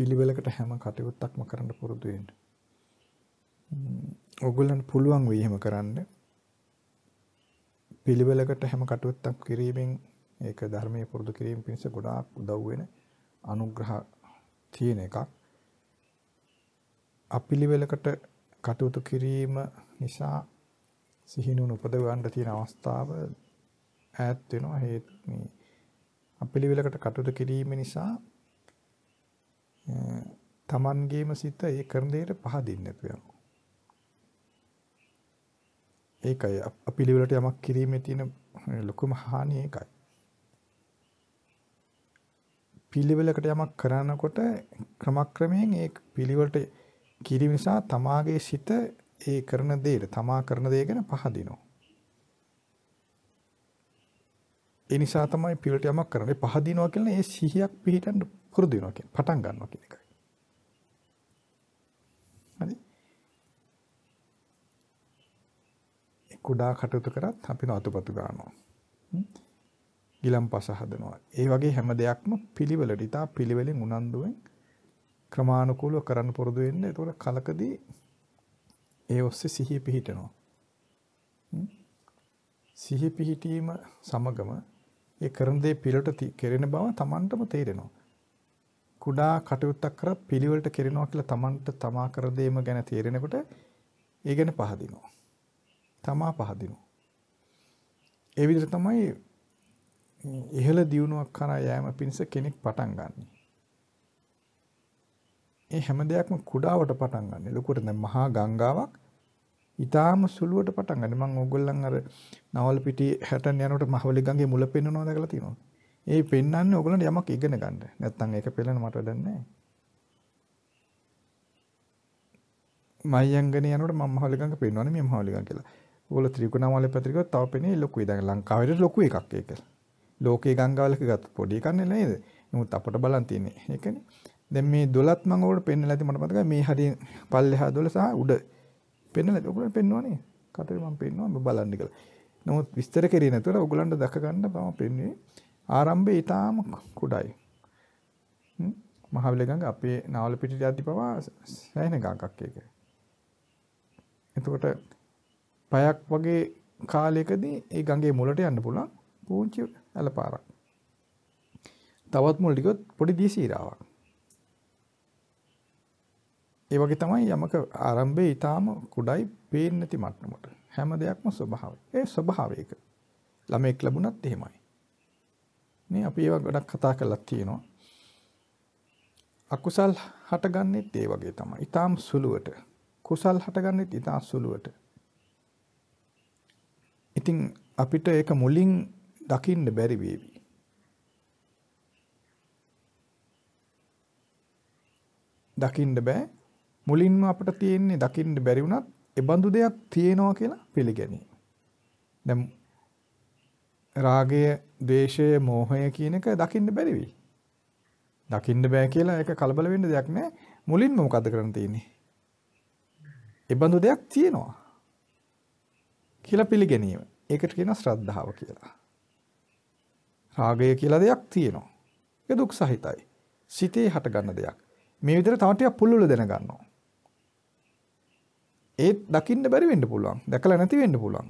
පිළිවෙලකට හැම කටයුත්තක්ම කරන්න පුරුදු වෙන්න. ඔගොල්ලන්ට පුළුවන් වෙයි එහෙම කරන්න. පිළිවෙලකට හැම කටයුත්තක් කිරීමෙන් ඒක ධර්මයේ පුරුදු කිරීම පිණිස ගොඩාක් උදව් වෙන අනුග්‍රහ තියෙන එකක්. අපිළිවෙලකට කටයුතු කිරීම නිසා සිහිනුන උපදව ගන්න තියෙන අවස්ථාව ඈත් වෙනවා හේතු මේ අපිළිවෙලකට කටයුතු කිරීම නිසා තමන්ගේම සිත ඒ කරන දෙයට පහදින්න නැතුව යනවා. ඒකයි අපිලිවෙලට යමක් කිරීමේ තියෙන ලොකුම හානිය ඒකයි. පිළිවෙලකට යමක් කරනකොට ක්‍රමක්‍රමයෙන් ඒ පිළිවෙලට කිරීම නිසා තමාගේ සිත ඒ කරන දෙයට තමා කරන දේ ගැන පහදිනවා. ඒ නිසා තමයි පිළිවෙලට යමක් කරන්නේ පහදිනවා කියලා ඒ සිහියක් පිහිටන්න පුරුදු වෙනවා කියන්නේ පටන් ගන්නවා කියන එකයි. හරි. ඒ කුඩා කටයුතු කරත් අපි නතුපතු ගන්නවා. ගිලම්පස හදනවා. ඒ වගේ හැම දෙයක්ම පිළිවෙලට ඉතා පිළිවෙලෙන් උනන්දුවෙන් ක්‍රමානුකූලව කරන්න පුරුදු වෙන්න. ඒතකොට කලකදී ඒ ඔස්සේ සිහිය පිහිටනවා. සිහි පිහිටීම සමගම ඒ කරන දේ පිළිවෙලට කෙරෙන බව Tamanටම තේරෙනවා. කුඩා කටයුත්තක් කර පිළිවෙලට කෙරෙනවා කියලා Tamanට තමා කර දෙීම ගැන තේරෙනකොට ඒ ගැන පහදිනවා. තමා පහදිනවා. ඒ විදිහට තමයි ඉහළ දියුණුවක් කරා යෑම පිණිස කෙනෙක් පටන් ගන්නෙ. ඒ හැම දෙයක්ම කුඩාවට පටන් ගන්නෙ. ලොකුවට දැන් මහා ගංගාවක් ඉතාලම සුළුවට පටන් ගන්න. මම ඕගොල්ලන් අර නවල පිටියේ හැටන් යනකොට මහවලි ගඟේ මුල පෙන්වනවා දැකලා තියෙනවා. ඒ පෙන්වන්නේ ඕගොල්ලන්ට යමක් ඉගෙන ගන්න. නැත්තම් ඒක පෙළන මට වැඩක් නැහැ. මයංගනේ යනකොට මම මහවලි ගඟ පෙන්වන්නේ මේ මහවලි ගඟ කියලා. ඕගොල්ලෝ ත්‍රිකුණාමලේ පැත්තට ගියොත් තව පෙනේ ලොකුයි. දැන් ලංකාවේ ලොකු එකක් ඒක. ලෝකේ ගංගාවලක ගත්ත පොඩි එකක් නේද? නමුත් අපට බලන් තියෙන්නේ. ඒකනේ. දැන් මේ 12ත් මම ඔයාලට පෙන්නලා ඇති මට මතකයි මේ හරිය පල්ලෙහා 12 සහ උඩ පෙන්නලා ඔයගොල්ලෝ පෙන්නවනේ කතරේ මම පෙන්නවා ඔබ බලන්න කියලා. නමුත් විස්තර කෙරේ නැතුව ඔයගොල්ලන්ට දැක ගන්න මම පෙන්වන්නේ ආරම්භය ඊටාම කුඩායි. මහවිලගඟ අපේ නාවල පිටිට යද්දි පවා සෑහෙන ගඟක් ඒක. එතකොට පයක් වගේ කාලයකදී ඒ ගඟේ මුලට යන්න පුළුවන් පුංචි ඇලපාරක්. තවත් මුලට ගියොත් පොඩි දිය සීරාවක්. ඒ වගේ තමයි යමක ආරම්භයේ ඊටාම කුඩයි පේන්නේ නැති මට්ටමට. හැම දෙයක්ම ස්වභාවය. ඒ ස්වභාවයක ළමෙක් ලැබුණත් එහෙමයි. මේ අපි ඒවා ගොඩක් කතා කරලා තියෙනවා. අකුසල් හටගන්නෙත් ඒ වගේ තමයි. ඊටාම් සුළුවට. කුසල් හටගන්නෙත් ඊටාම් සුළුවට. ඉතින් අපිට ඒක මුලින් දකින්න බැරි වේවි. දකින්න බෑ මුලින්ම අපට තියෙන්නේ දකින්න බැරි වුණත් එබඳු දෙයක් තියෙනවා කියලා පිළිගැනීම. දැන් රාගය, ද්වේෂය, මෝහය කියන එක දකින්න බැරි වෙයි. දකින්න බෑ කියලා ඒක කලබල වෙන්න දෙයක් නෑ. මුලින්ම මොකද කරන්න තියෙන්නේ? එබඳු දෙයක් තියෙනවා කියලා පිළිගැනීම. ඒකට කියනවා ශ්‍රද්ධාව කියලා. රාගය කියලා දෙයක් තියෙනවා. ඒක දුක් සහිතයි. සිතේ හටගන්න දෙයක්. මේ විදිහට තව ටිකක් පුළුල්ව දැනගන්නවා. ඒත් දකින්න බැරි වෙන්න පුළුවන්. දැකලා නැති වෙන්න පුළුවන්.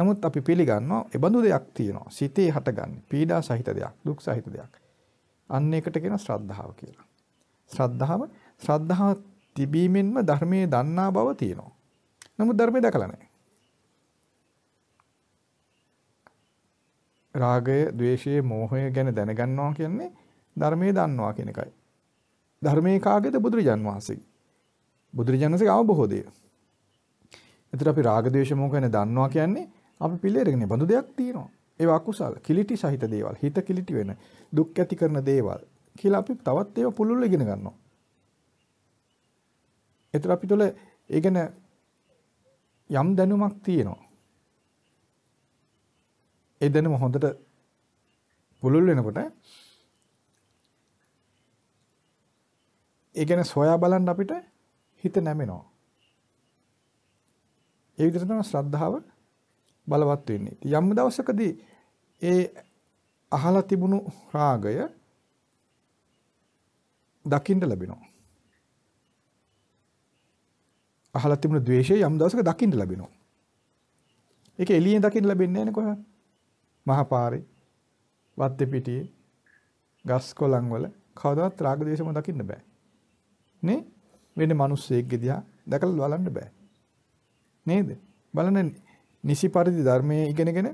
නමුත් අපි පිළිගන්නවා ඒ බඳු දෙයක් තියෙනවා. සිතේ හටගන්නේ පීඩා සහිත දෙයක්, දුක් සහිත දෙයක්. අන්න ඒකට කියන ශ්‍රද්ධාව කියලා. ශ්‍රද්ධාව ශ්‍රද්ධාව තිබීමෙන්ම ධර්මයේ දන්නා බව තියෙනවා. නමුත් ධර්මයේ දැකලා නැහැ. රාගය, ద్వේෂය, මෝහය ගැන දැනගන්නවා කියන්නේ ධර්මයේ දන්නවා කියන එකයි. ධර්මයේ කාගේද බුදුරජාන් වහන්සේගේ. බුදුරජාන් වහන්සේ ආව බොහෝ දේ. එතකොට අපි රාග ද්වේෂ මොහ ගැන දන්නවා කියන්නේ අපි පිළිරගෙන බඳු දෙයක් තියෙනවා. ඒවා අකුසල්, කිලිටි සහිත දේවල්, හිත කිලිටි වෙන, දුක් ඇති කරන දේවල් කියලා අපි තවත් ඒවා පුළුල්ල ඉගෙන ගන්නවා. එතකොට අපි තුළ ඒ ගැන යම් දැනුමක් තියෙනවා. ඒ දැනුම හොඳට පුළුල් වෙනකොට ඒ ගැන සොයා බලන්න අපිට හිත නැමෙනවා. ඒ විදිහට තමයි ශ්‍රද්ධාව බලවත් වෙන්නේ. යම් දවසකදී ඒ අහලා තිබුණු රාගය දකින්න ලැබෙනවා. අහලා තිබුණු ද්වේෂය යම් දවසක දකින්න ලැබෙනවා. ඒක එළියෙන් දකින්න ලැබෙන්නේ නැහැ නේ කොහොමද? මහපාරේ, වත්තේ පිටියේ, ගස් කොළන් වල කවදාවත් රාග ද්වේෂම දකින්න බෑ. නේ? වෙන මිනිස්සෙක් ගෙදියා දැකලා බලන්න බෑ. නේද? බලන්න නිසි පරිදි ධර්මයේ ඉගෙනගෙන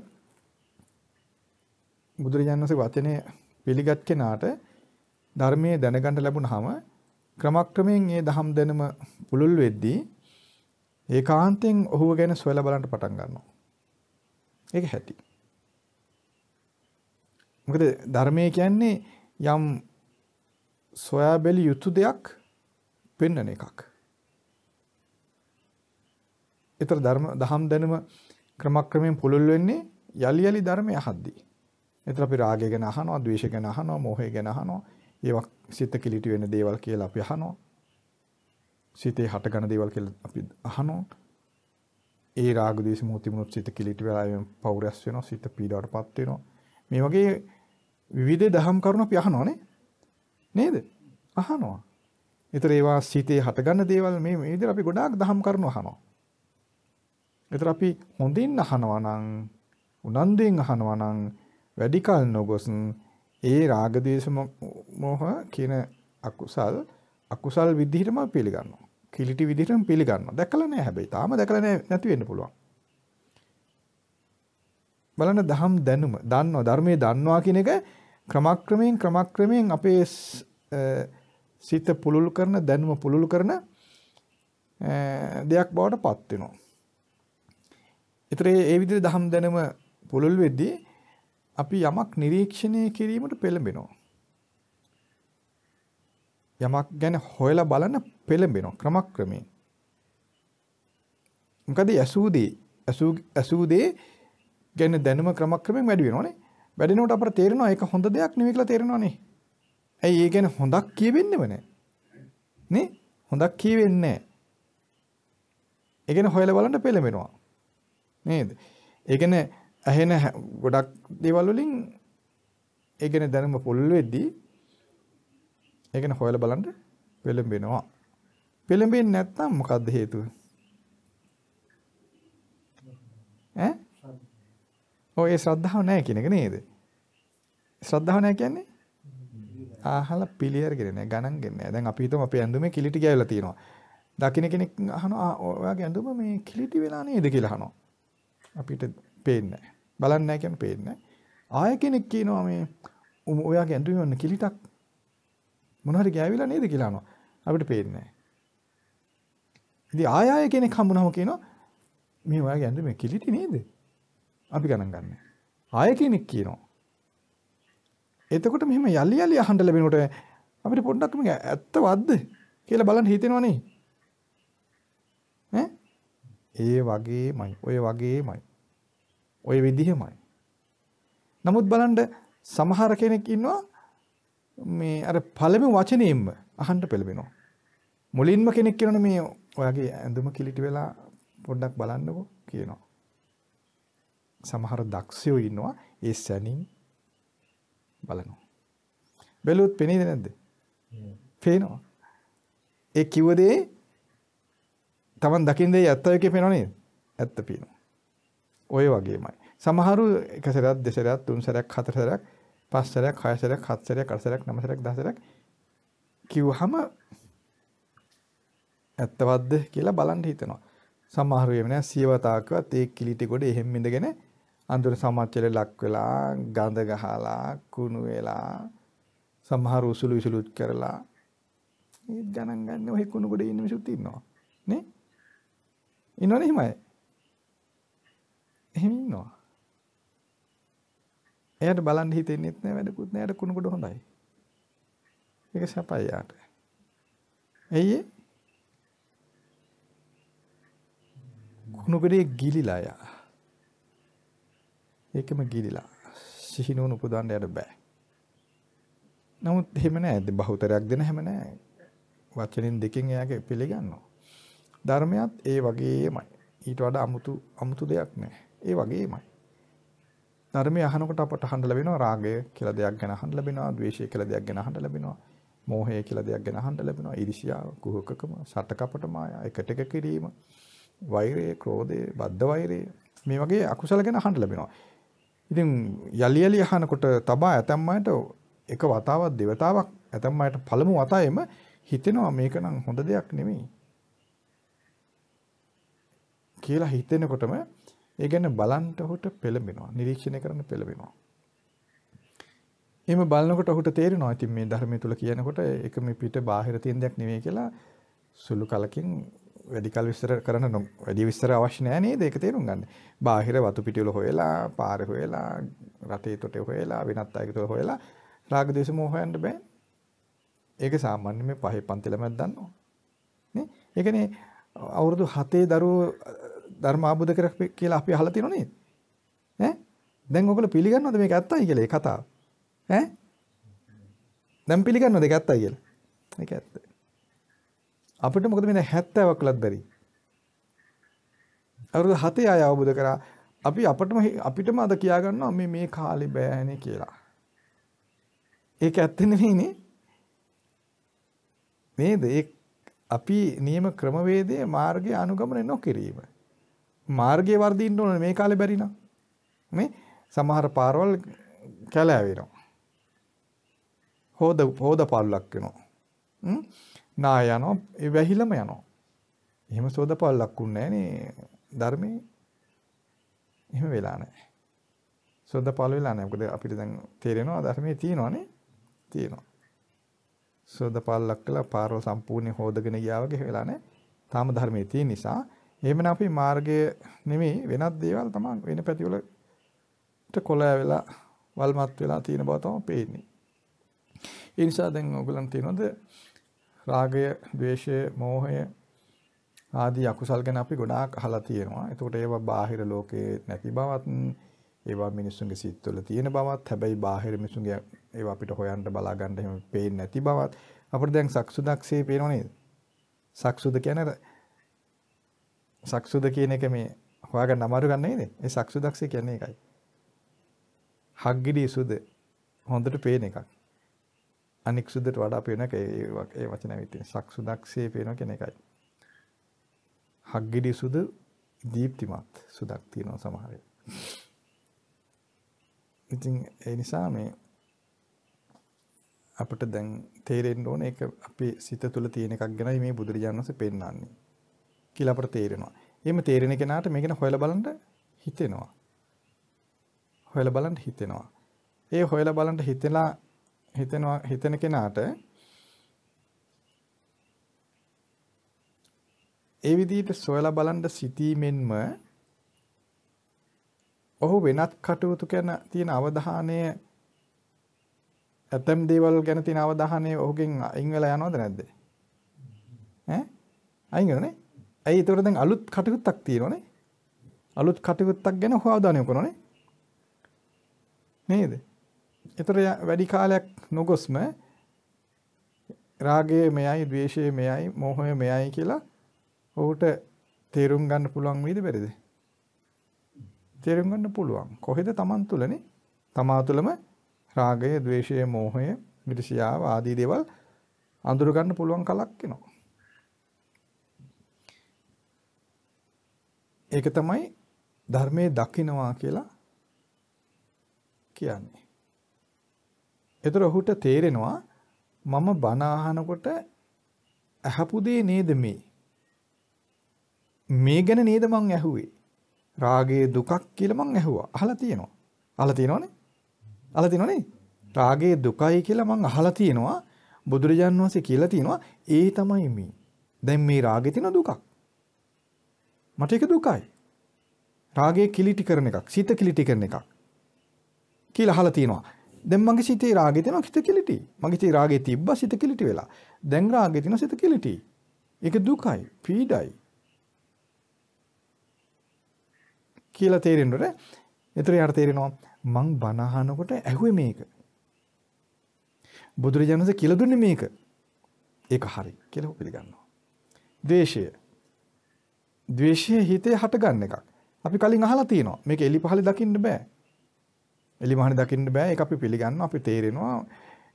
බුදුරජාණන් වහන්සේ වචනේ පිළිගත් කෙනාට ධර්මයේ දැනගන්න ලැබුණාම ක්‍රමක්‍රමයෙන් ඒ දහම් දැනුම පුළුල් වෙද්දී ඒකාන්තයෙන් ඔහුව ගැන සොයලා බලන්න පටන් ගන්නවා. ඒක හැටි. මොකද ධර්මය කියන්නේ යම් සොයා බැලිය යුතු දෙයක් පෙන්වන එකක්. ඒතර ධර්ම දහම් දැනුම ක්‍රමක්‍රමයෙන් පුළුල් වෙන්නේ යලි යලි ධර්මය අහද්දී. ඒතර අපි රාගය ගැන අහනවා, ද්වේෂය ගැන අහනවා, මෝහය ගැන අහනවා. ඒවා සිත කිලිටි වෙන දේවල් කියලා අපි අහනවා. සිතේ හටගන දේවල් කියලා අපි අහනවා. ඒ රාග දේශ මොහොති මුනුත් සිත කිලිටි වෙලා එම් පෞරස් වෙනවා සිත පීඩාවටපත් වෙනවා මේ වගේ විවිධ දහම් කරුණු අපි අහනවානේ නේද අහනවා ඒතර ඒවා සිතේ හටගන්න දේවල් මේ මේ විදිහට අපි ගොඩාක් දහම් කරුණු අහනවා ඒතර අපි හොඳින් අහනවා නම් උනන්දුවෙන් අහනවා නම් වැඩි කල නොගොස් ඒ රාග දේශ මොහ කියන අකුසල් අකුසල් විදිහටම පිළිගන්නවා. කිලිටි විදිහටම පිළිගන්නවා. දැකලා නැහැ හැබැයි. තාම දැකලා නැති වෙන්න පුළුවන්. බලන්න දහම් දැනුම දන්නවා ධර්මයේ දන්නවා කියන එක ක්‍රමක්‍රමයෙන් ක්‍රමක්‍රමයෙන් අපේ සිත පුළුල් කරන දැනුම පුළුල් කරන දෙයක් බවට පත් වෙනවා. ඒතර ඒ විදිහට දහම් දැනුම පුළුල් වෙද්දී අපි යමක් නිරීක්ෂණය කිරීමට පෙළඹෙනවා. යමක් ගැන හොයලා බලන පෙළඹෙනවා ක්‍රමක්‍රමයෙන්. මොකද ඇසූදී ඇසූ ඇසූදී ගැන දැනුම ක්‍රමක්‍රමයෙන් වැඩි වෙනවනේ. වැඩෙනකොට අපට තේරෙනවා ඒක හොඳ දෙයක් නෙවෙයි කියලා තේරෙනවනේ. ඇයි ඒ ගැන හොඳක් කියෙවෙන්නම නැහැ. නේ? හොඳක් කියෙවෙන්නේ නැහැ. ඒ ගැන හොයලා බලන්න පෙළඹෙනවා. නේද? ඒ කියන්නේ ඇහෙන ගොඩක් දේවල් වලින් ඒ කියන්නේ දැනුම පොල් වෙද්දී ඒ කියන්නේ හොයලා බලන්න පෙළඹෙනවා. පෙළඹෙන්නේ නැත්නම් මොකද්ද හේතුව? ඈ? ඔය ඒ ශ්‍රද්ධාව නැහැ කියන එක නේද? ශ්‍රද්ධාව නැහැ කියන්නේ අහලා පිළියරගෙන නැහැ ගණන්ගෙන නැහැ. දැන් අපි හිතමු අපේ ඇඳුමේ කිලිටි ගෑවිලා තියෙනවා. දකින්න කෙනෙක් අහනවා ඔයාගේ ඇඳුම මේ කිලිටි වෙලා නේද කියලා අහනවා. අපිට පේන්නේ නැහැ. බලන්නේ නැහැ කියන්නේ පේන්නේ නැහැ. ආය කෙනෙක් කියනවා මේ ඔයාගේ ඇඳුමේ ඔන්න කිලිටක් මොන හරි ගෑවිලා නේද කියලා අහනවා. අපිට පේන්නේ නැහැ. ඉතින් ආය ආය කෙනෙක් හම්බුනහම කියනවා මේ ඔයාගේ ඇඳුමේ කිලිටි නේද? අපි ගණන් ගන්න. ආය කෙනෙක් කියනවා. එතකොට මෙහෙම යලි යලි අහන්න ලැබෙනකොට අපිට පොඩ්ඩක් මේක ඇත්ත වද්ද කියලා බලන්න හිතෙනවනේ. ඈ ඒ වගේමයි. ඔය වගේමයි. ওই විදිහමයි. නමුත් බලන්න සමහර කෙනෙක් ඉන්නවා මේ අර පළවෙනි වචනේම අහන්න පෙළඹෙනවා. මුලින්ම කෙනෙක් කියනවනේ මේ ඔයාගේ ඇඳුම කිලිටි වෙලා පොඩ්ඩක් බලන්නකෝ කියනවා. සමහර දක්ෂයෝ ඉන්නවා ඒ සැනින් බලනවා. බැලුවොත් පෙනේද නැද්ද? පේනවා. ඒ කිව්ව දේ Taman දකින්නේ ඇත්ත එකේ පේනව නේද? ඇත්ත පේනවා. ඔය වගේමයි. සමහරු එක සැරයක් දෙසරයක් තුන් සැරයක් හතර සැරයක් පස් සැරයක් හය සැරයක් හත් සැරයක් අට සැරයක් නම සැරයක් දහ සැරයක් කිව්වහම ඇත්තවත්ද කියලා බලන්න හිතනවා. සමහරු එම නෑ සියවතාවකවත් ඒ කිලිටි ගොඩ එහෙම් ඉඳගෙන අඳුර සමච්චලේ ලක් වෙලා ගඳ ගහලා කුණු වෙලා සමහර උසුළු විසුළුත් කරලා ඒත් ගණන් ගන්න ඔහි කුණු ගොඩේ ඉන්න මිනිස්සුත් ඉන්නවා නේ ඉන්නවනේ එහෙමයි එහෙම ඉන්නවා එයාට බලන්න හිතෙන්නෙත් නෑ වැඩකුත් නෑ එයාට කුණු කුඩු හොඳයි. ඒක සපයි යාට. ඇයි කුණු කුඩේ ගිලිලා යා. ඒකම ගිලිලා. සිහිනුවන උපදවන්න යාට බෑ. නමුත් එහෙම නෑ බහුතරයක් දෙන හැම නෑ. වචනෙන් දෙකෙන් එයාගේ පිළිගන්නවා. ධර්මයත් ඒ වගේමයි. ඊට වඩා අමුතු අමුතු දෙයක් නෑ. ඒ වගේමයි. ධර්මය අහනකොට අපට අහන්න ලැබෙනවා රාගය කියලා දෙයක් ගැන අහන්න ලැබෙනවා ද්වේෂය කියලා දෙයක් ගැන අහන්න ලැබෙනවා මෝහය කියලා දෙයක් ගැන අහන්න ලැබෙනවා ඊර්ෂ්‍යාව කුහකකම සටකපට මායා එකට එක කිරීම වෛරය ක්‍රෝධය බද්ධ වෛරය මේ වගේ අකුසල ගැන අහන්න ලැබෙනවා ඉතින් යලි යලි අහනකොට තබා ඇතැම් අයට එක වතාවක් දෙවතාවක් ඇතැම් අයට පළමු වතාවෙම හිතෙනවා මේක නම් හොඳ දෙයක් නෙමෙයි කියලා හිතෙනකොටම ඒ ගැන බලන්ට ඔහුට පෙළඹෙනවා. නිරීක්ෂණය කරන්න පෙළඹෙනවා. එහෙම බලනකොට ඔහුට තේරෙනවා ඉතින් මේ ධර්මය තුල කියනකොට ඒක මේ පිට බාහිර තියෙන දෙයක් නෙවෙයි කියලා සුළු කලකින් වැඩි කල විස්තර කරන්න වැඩි විස්තර අවශ්‍ය නෑ නේද ඒක තේරුම් ගන්න. බාහිර වතු පිටිවල හොයලා, පාරේ හොයලා, රටේ තොටේ හොයලා, වෙනත් අයගේ තොටේ හොයලා රාග දේශ මොහයන්ට බෑ. ඒක සාමාන්‍ය මේ පහේ පන්ති ළමයක් දන්නවා. නේ? ඒ කියන්නේ අවුරුදු 7 දරුවෝ ධර්ම ආબોධ කර කියලා අපි අහලා තියෙනව නේද? ඈ දැන් ඔයගොල්ලෝ පිළිගන්නවද මේක ඇත්තයි කියලා ඒ කතාව? ඈ දැන් පිළිගන්නවද ඒක ඇත්තයි කියලා? ඒක ඇත්ත. අපිට මොකද මේ 70ක් කළත් බැරි. අවුරුදු 7 ආය අවබෝධ කරා අපි අපිටම අපිටම අද කියා ගන්නවා මේ මේ කාලේ බෑනේ කියලා. ඒක ඇත්ත නෙවෙයිනේ. නේද? ඒ අපි නියම ක්‍රමවේදයේ මාර්ගය අනුගමනය නොකිරීම. මාර්ගයේ වර්ධින්න ඕන මේ කාලේ බැරි නම්. මේ සමහර පාරවල් කැලෑ වෙනවා. හොද හොද පල්ලක් වෙනවා. හ්ම්. නා යනවා, ඒ වැහිලම යනවා. එහෙම සෝද පල්ලක් උන්නේ නැහනේ ධර්මයේ. එහෙම වෙලා නැහැ. සෝද පල් වෙලා නැහැ. මොකද අපිට දැන් තේරෙනවා ධර්මයේ තියෙනවානේ. තියෙනවා. සෝද පල්ලක් කළා පාරවල් සම්පූර්ණ හොදගෙන ගියා වගේ වෙලා නැහැ. තාම ධර්මයේ තියෙන නිසා එහෙමනම් අපි මාර්ගය නෙමෙයි වෙනත් දේවල් තමයි වෙන පැතිවලට කොලෑ වෙලා වල්මත් වෙලා තියෙන බව තමයි පේන්නේ. ඒ නිසා දැන් ඔයගලන් තියනොද රාගය, ద్వේෂය, මෝහය ආදී අකුසල් ගැන අපි ගොඩාක් අහලා තියෙනවා. එතකොට ඒවා බාහිර ලෝකේ නැති බවත් ඒවා මිනිස්සුන්ගේ සිත්වල තියෙන බවත් හැබැයි බාහිර මිනිස්සුන්ගේ ඒවා අපිට හොයන්න බලා ගන්න එහෙම පේන්නේ නැති බවත් අපිට දැන් සක්සුදක්සේ පේනව නේද? සක්සුද කියන්නේ සක්සුද කියන එක මේ හොයාගන්න අමාරු ගන්න නේද? ඒ සක්සුදක්ෂය කියන්නේ ඒකයි. හග්ගිඩි සුද හොඳට පේන එකක්. අනික් සුදට වඩා පේන එක ඒ ඒ වචන විතර සක්සුදක්ෂය පේන කියන එකයි. හග්ගිඩි සුද දීප්තිමත් සුදක් තියෙනවා සමහර වෙලාවට. ඉතින් ඒ නිසා මේ අපට දැන් තේරෙන්න ඕන ඒක අපේ සිත තුළ තියෙන එකක් ගැනයි මේ බුදුරජාණන් වහන්සේ පෙන්වන්නේ. කියලා අපට තේරෙනවා. එහෙම තේරෙන කෙනාට මේක ගැන හොයලා බලන්න හිතෙනවා. හොයලා බලන්න හිතෙනවා. ඒ හොයලා බලන්න හිතලා හිතෙනවා හිතෙන කෙනාට ඒ විදිහට සොයලා බලන්න සිටීමෙන්ම ඔහු වෙනත් කටයුතු ගැන තියෙන අවධානය ඇතම් දේවල් ගැන තියෙන අවධානය ඔහුගෙන් අයින් වෙලා යනවද නැද්ද? ඈ? අයින් වෙනවනේ. ඇයි ඒතකොට දැන් අලුත් කටයුත්තක් තියෙනවනේ. අලුත් කටයුත්තක් ගැන හොයාදානය කරනනේ. නේද? ඒතර වැඩි කාලයක් නොගොස්ම රාගය මෙයයි, ද්වේෂය මෙයයි, මෝහය මෙයයි කියලා ඔහුට තේරුම් ගන්න පුළුවන් වේද බැරිද? තේරුම් ගන්න පුළුවන්. කොහෙද Taman තුලනේ? තමා තුළම රාගය, ద్వේෂය, මෝහය, විරිසියාව ආදී දේවල් අඳුර ගන්න පුළුවන් කලක් එනවා. ඒක තමයි ධර්මයේ දකින්නවා කියලා කියන්නේ. ඒතර ඔහුට තේරෙනවා මම බණ අහනකොට අහපු දේ නේද මේ? මේ ගැන නේද මං ඇහුවේ? රාගයේ දුකක් කියලා මං ඇහුවා. අහලා තියෙනවා. අහලා තියෙනවනේ. අහලා තියෙනවනේ. රාගයේ දුකයි කියලා මං අහලා තියෙනවා. බුදුරජාන් වහන්සේ කියලා තියෙනවා. ඒ තමයි මේ. දැන් මේ රාගේ තියෙන දුකක්. මට ඒක දුකයි. රාගය කිලිටි කරන එකක්, සිත කිලිටි කරන එකක්. කියලා අහලා තියෙනවා. දැන් මගේ සිතේ රාගය තියෙනවා සිත කිලිටි. මගේ සිතේ රාගය තිබ්බා සිත කිලිටි වෙලා. දැන් රාගය තියෙනවා සිත කිලිටි. ඒක දුකයි, පීඩයි. කියලා තේරෙන්නට එතන යාට තේරෙනවා මං බණ අහනකොට ඇහුවේ මේක. බුදුරජාණන්සේ කියලා දුන්නේ මේක. ඒක හරි කියලා පිළිගන්නවා. දේශය ද්වේෂය හිතේ හටගන්න එකක්. අපි කලින් අහලා තියෙනවා. මේක එලි පහල දකින්න බෑ. එලි මහන දකින්න බෑ. ඒක අපි පිළිගන්නවා. අපි තේරෙනවා.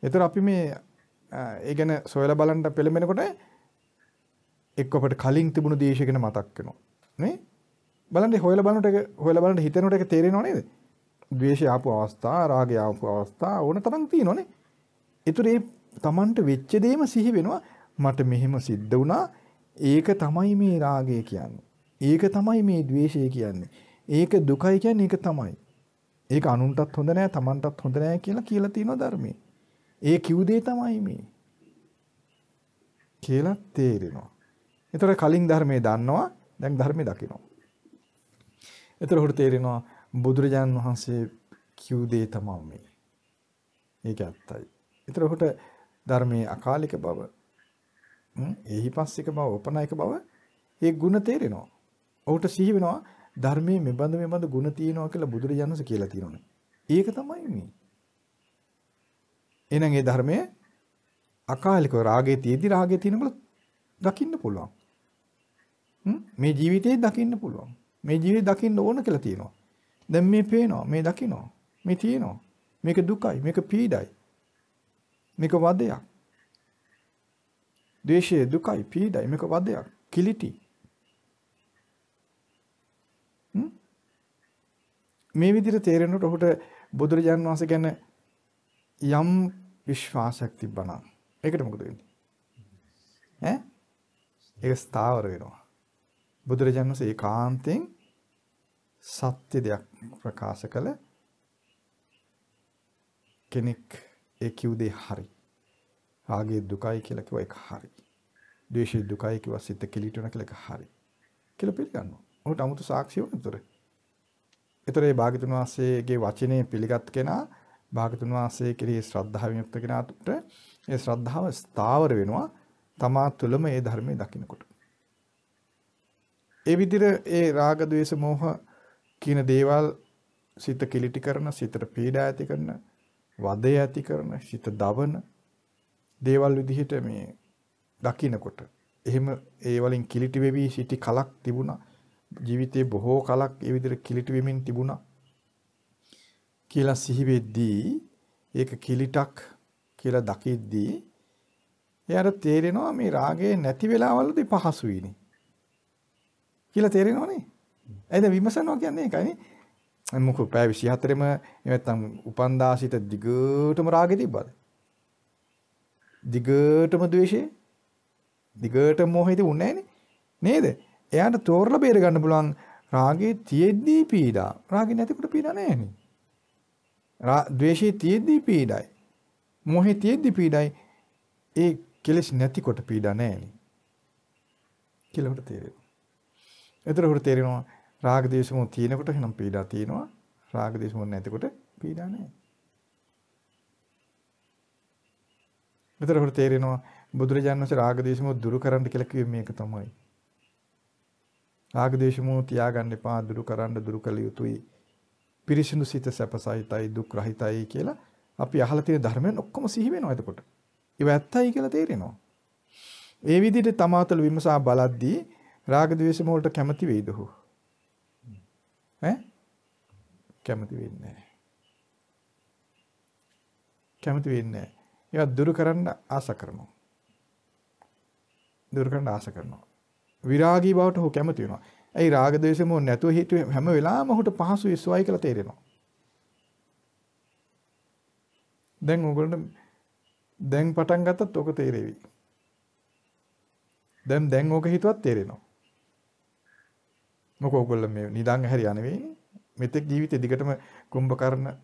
ඒතර අපි මේ ඒ ගැන සොයලා බලන්න පෙළඹෙනකොට එක්ක අපිට කලින් තිබුණු දේශය ගැන මතක් වෙනවා. නේ? බලන්න හොයලා බලනකොට ඒක හොයලා බලන්න හිතෙනකොට ඒක තේරෙනව නේද? ද්වේෂය ආපු අවස්ථා, රාගය ආපු අවස්ථා ඕන තරම් තියෙනවනේ. ඒතර ඒ Tamanට වෙච්ච දෙයම සිහි වෙනවා. මට මෙහෙම සිද්ධ වුණා. ඒක තමයි මේ රාගය කියන්නේ. ඒක තමයි මේ ද්වේෂය කියන්නේ. ඒක දුකයි කියන්නේ ඒක තමයි. ඒක අනුන්ටත් හොඳ නෑ, Tamanටත් හොඳ නෑ කියලා කියලා තියෙනවා ධර්මයේ. ඒ කිව් දේ තමයි මේ. කියලා තේරෙනවා. ඒතර කලින් ධර්මයේ දන්නවා, දැන් ධර්මයේ දකිනවා. ඒතර හොර තේරෙනවා බුදුරජාන් වහන්සේ කිව් දේ තමයි මේ. ඒක ඇත්තයි. ඒතර හොට ධර්මයේ අකාලික බව එහිපස්සික බව, උපනායක බව ඒ ಗುಣ තේරෙනවා. ඔහුට සිහි වෙනවා ධර්මයේ මෙබඳ මෙබඳ ಗುಣ තියෙනවා කියලා බුදුරජාණන්ස කියලා තියෙනවානේ. ඒක තමයි මේ. එහෙනම් ඒ ධර්මයේ අකාලිකව රාගයේ තියේදී රාගයේ තියෙනකොට දකින්න පුළුවන්. මේ ජීවිතේ දකින්න පුළුවන්. මේ ජීවිතේ දකින්න ඕන කියලා තියෙනවා. දැන් මේ පේනවා, මේ දකිනවා, මේ තියෙනවා. මේක දුකයි, මේක පීඩයි. මේක වදයක්. ද්වේෂය දුකයි පීඩයි මේක වදයක් කිලිටි මේ විදිහට තේරෙනකොට ඔහුට බුදුරජාන් වහන්සේ ගැන යම් විශ්වාසයක් තිබ්බනම් ඒකට මොකද වෙන්නේ ඈ ඒක ස්ථාවර වෙනවා බුදුරජාන් වහන්සේ ඒකාන්තයෙන් සත්‍ය දෙයක් ප්‍රකාශ කළ කෙනෙක් ඒ කිව්දේ හරි රාගයේ දුකයි කියලා කිව්ව එක හරි. ද්වේෂයේ දුකයි කිව්ව සිත කිලිට වෙන කියලා එක හරි. කියලා පිළිගන්නවා. ඔහුට 아무තු සාක්ෂි වුණතර. ඒතර මේ භාගතුන් වහන්සේගේ වචනේ පිළිගත් කෙනා භාගතුන් වහන්සේ කෙරෙහි ශ්‍රද්ධාවෙන් යුක්ත කෙනාට ඒ ශ්‍රද්ධාව ස්ථාවර වෙනවා තමා තුළම ඒ ධර්මයේ දකිනකොට. ඒ විදිහට ඒ රාග ద్వේස මෝහ කියන දේවල් සිත කිලිටි කරන සිතට පීඩා ඇති කරන වදේ ඇති කරන සිත දවන දේවල් විදිහට මේ දකිනකොට එහෙම ඒ වලින් කිලිටි වෙවි සිටි කලක් තිබුණා ජීවිතේ බොහෝ කලක් ඒ විදිහට කිලිටි වෙමින් තිබුණා කියලා සිහි වෙද්දී ඒක කිලිටක් කියලා දකිද්දී එයාට තේරෙනවා මේ රාගය නැති වෙලාවවලදී පහසුයිනේ කියලා තේරෙනවනේ. ඇයිද විමසනවා කියන්නේ ඒකයි නේ. මොකද පැය 24ෙම නැත්තම් උපන්දාසිත දිගටම රාගෙ තිබ්බද? දිගටම ද්වේෂය දිගට මොහිත උන්නේ නේද? එයාට තෝරලා බේර ගන්න පුළුවන් රාගේ තියෙද්දී පීඩා. රාගේ නැතිකොට පීඩා නැහැනේ. රා ද්වේෂයේ තියෙද්දී පීඩයි. මොහේ තියෙද්දී පීඩයි. ඒ කෙලෙස් නැතිකොට පීඩා නැහැනේ. කියලා උට තේරෙනවා. ඒතර උට තේරෙනවා රාග දේශමෝ තියෙනකොට එනම් පීඩා තියෙනවා. රාග දේශමෝ නැතිකොට පීඩා නැහැ. එතකොට තේරෙනවා බුදුරජාණන් වහන්සේ රාගදේශමෝ දුරු කරන්න කියලා කිව්වේ මේක තමයි. රාගදේශමෝ තියාගන්න එපා දුරු කරන්න දුරු කළ යුතුයි. පිරිසිදු සිත සැපසහිතයි දුක් රහිතයි කියලා අපි අහලා තියෙන ධර්මයන් ඔක්කොම සිහි වෙනවා එතකොට. ඒව ඇත්තයි කියලා තේරෙනවා. ඒ විදිහට තමාතුල විමසා බලද්දී රාග ද්වේෂ වලට කැමති වෙයිද ඔහු? ඈ? කැමති වෙන්නේ නැහැ. කැමති වෙන්නේ නැහැ. ඒවා දුරු කරන්න ආස කරනවා. දුරු කරන්න ආස කරනවා. විරාගී බවට ඔහු කැමති වෙනවා. ඇයි රාග ද්වේෂ මොහ නැතුව හිටුවේ හැම වෙලාවෙම ඔහුට පහසුයි සුවයි කියලා තේරෙනවා. දැන් ඕගොල්ලෝ දැන් පටන් ගත්තත් ඔක තේරෙවි. දැන් දැන් ඕක හිතුවත් තේරෙනවා. මොකද ඔයගොල්ලෝ මේ නිදාන් හැරි යන්නේ වෙන්නේ. මෙතෙක් ජීවිතේ දිගටම කුම්භකරණට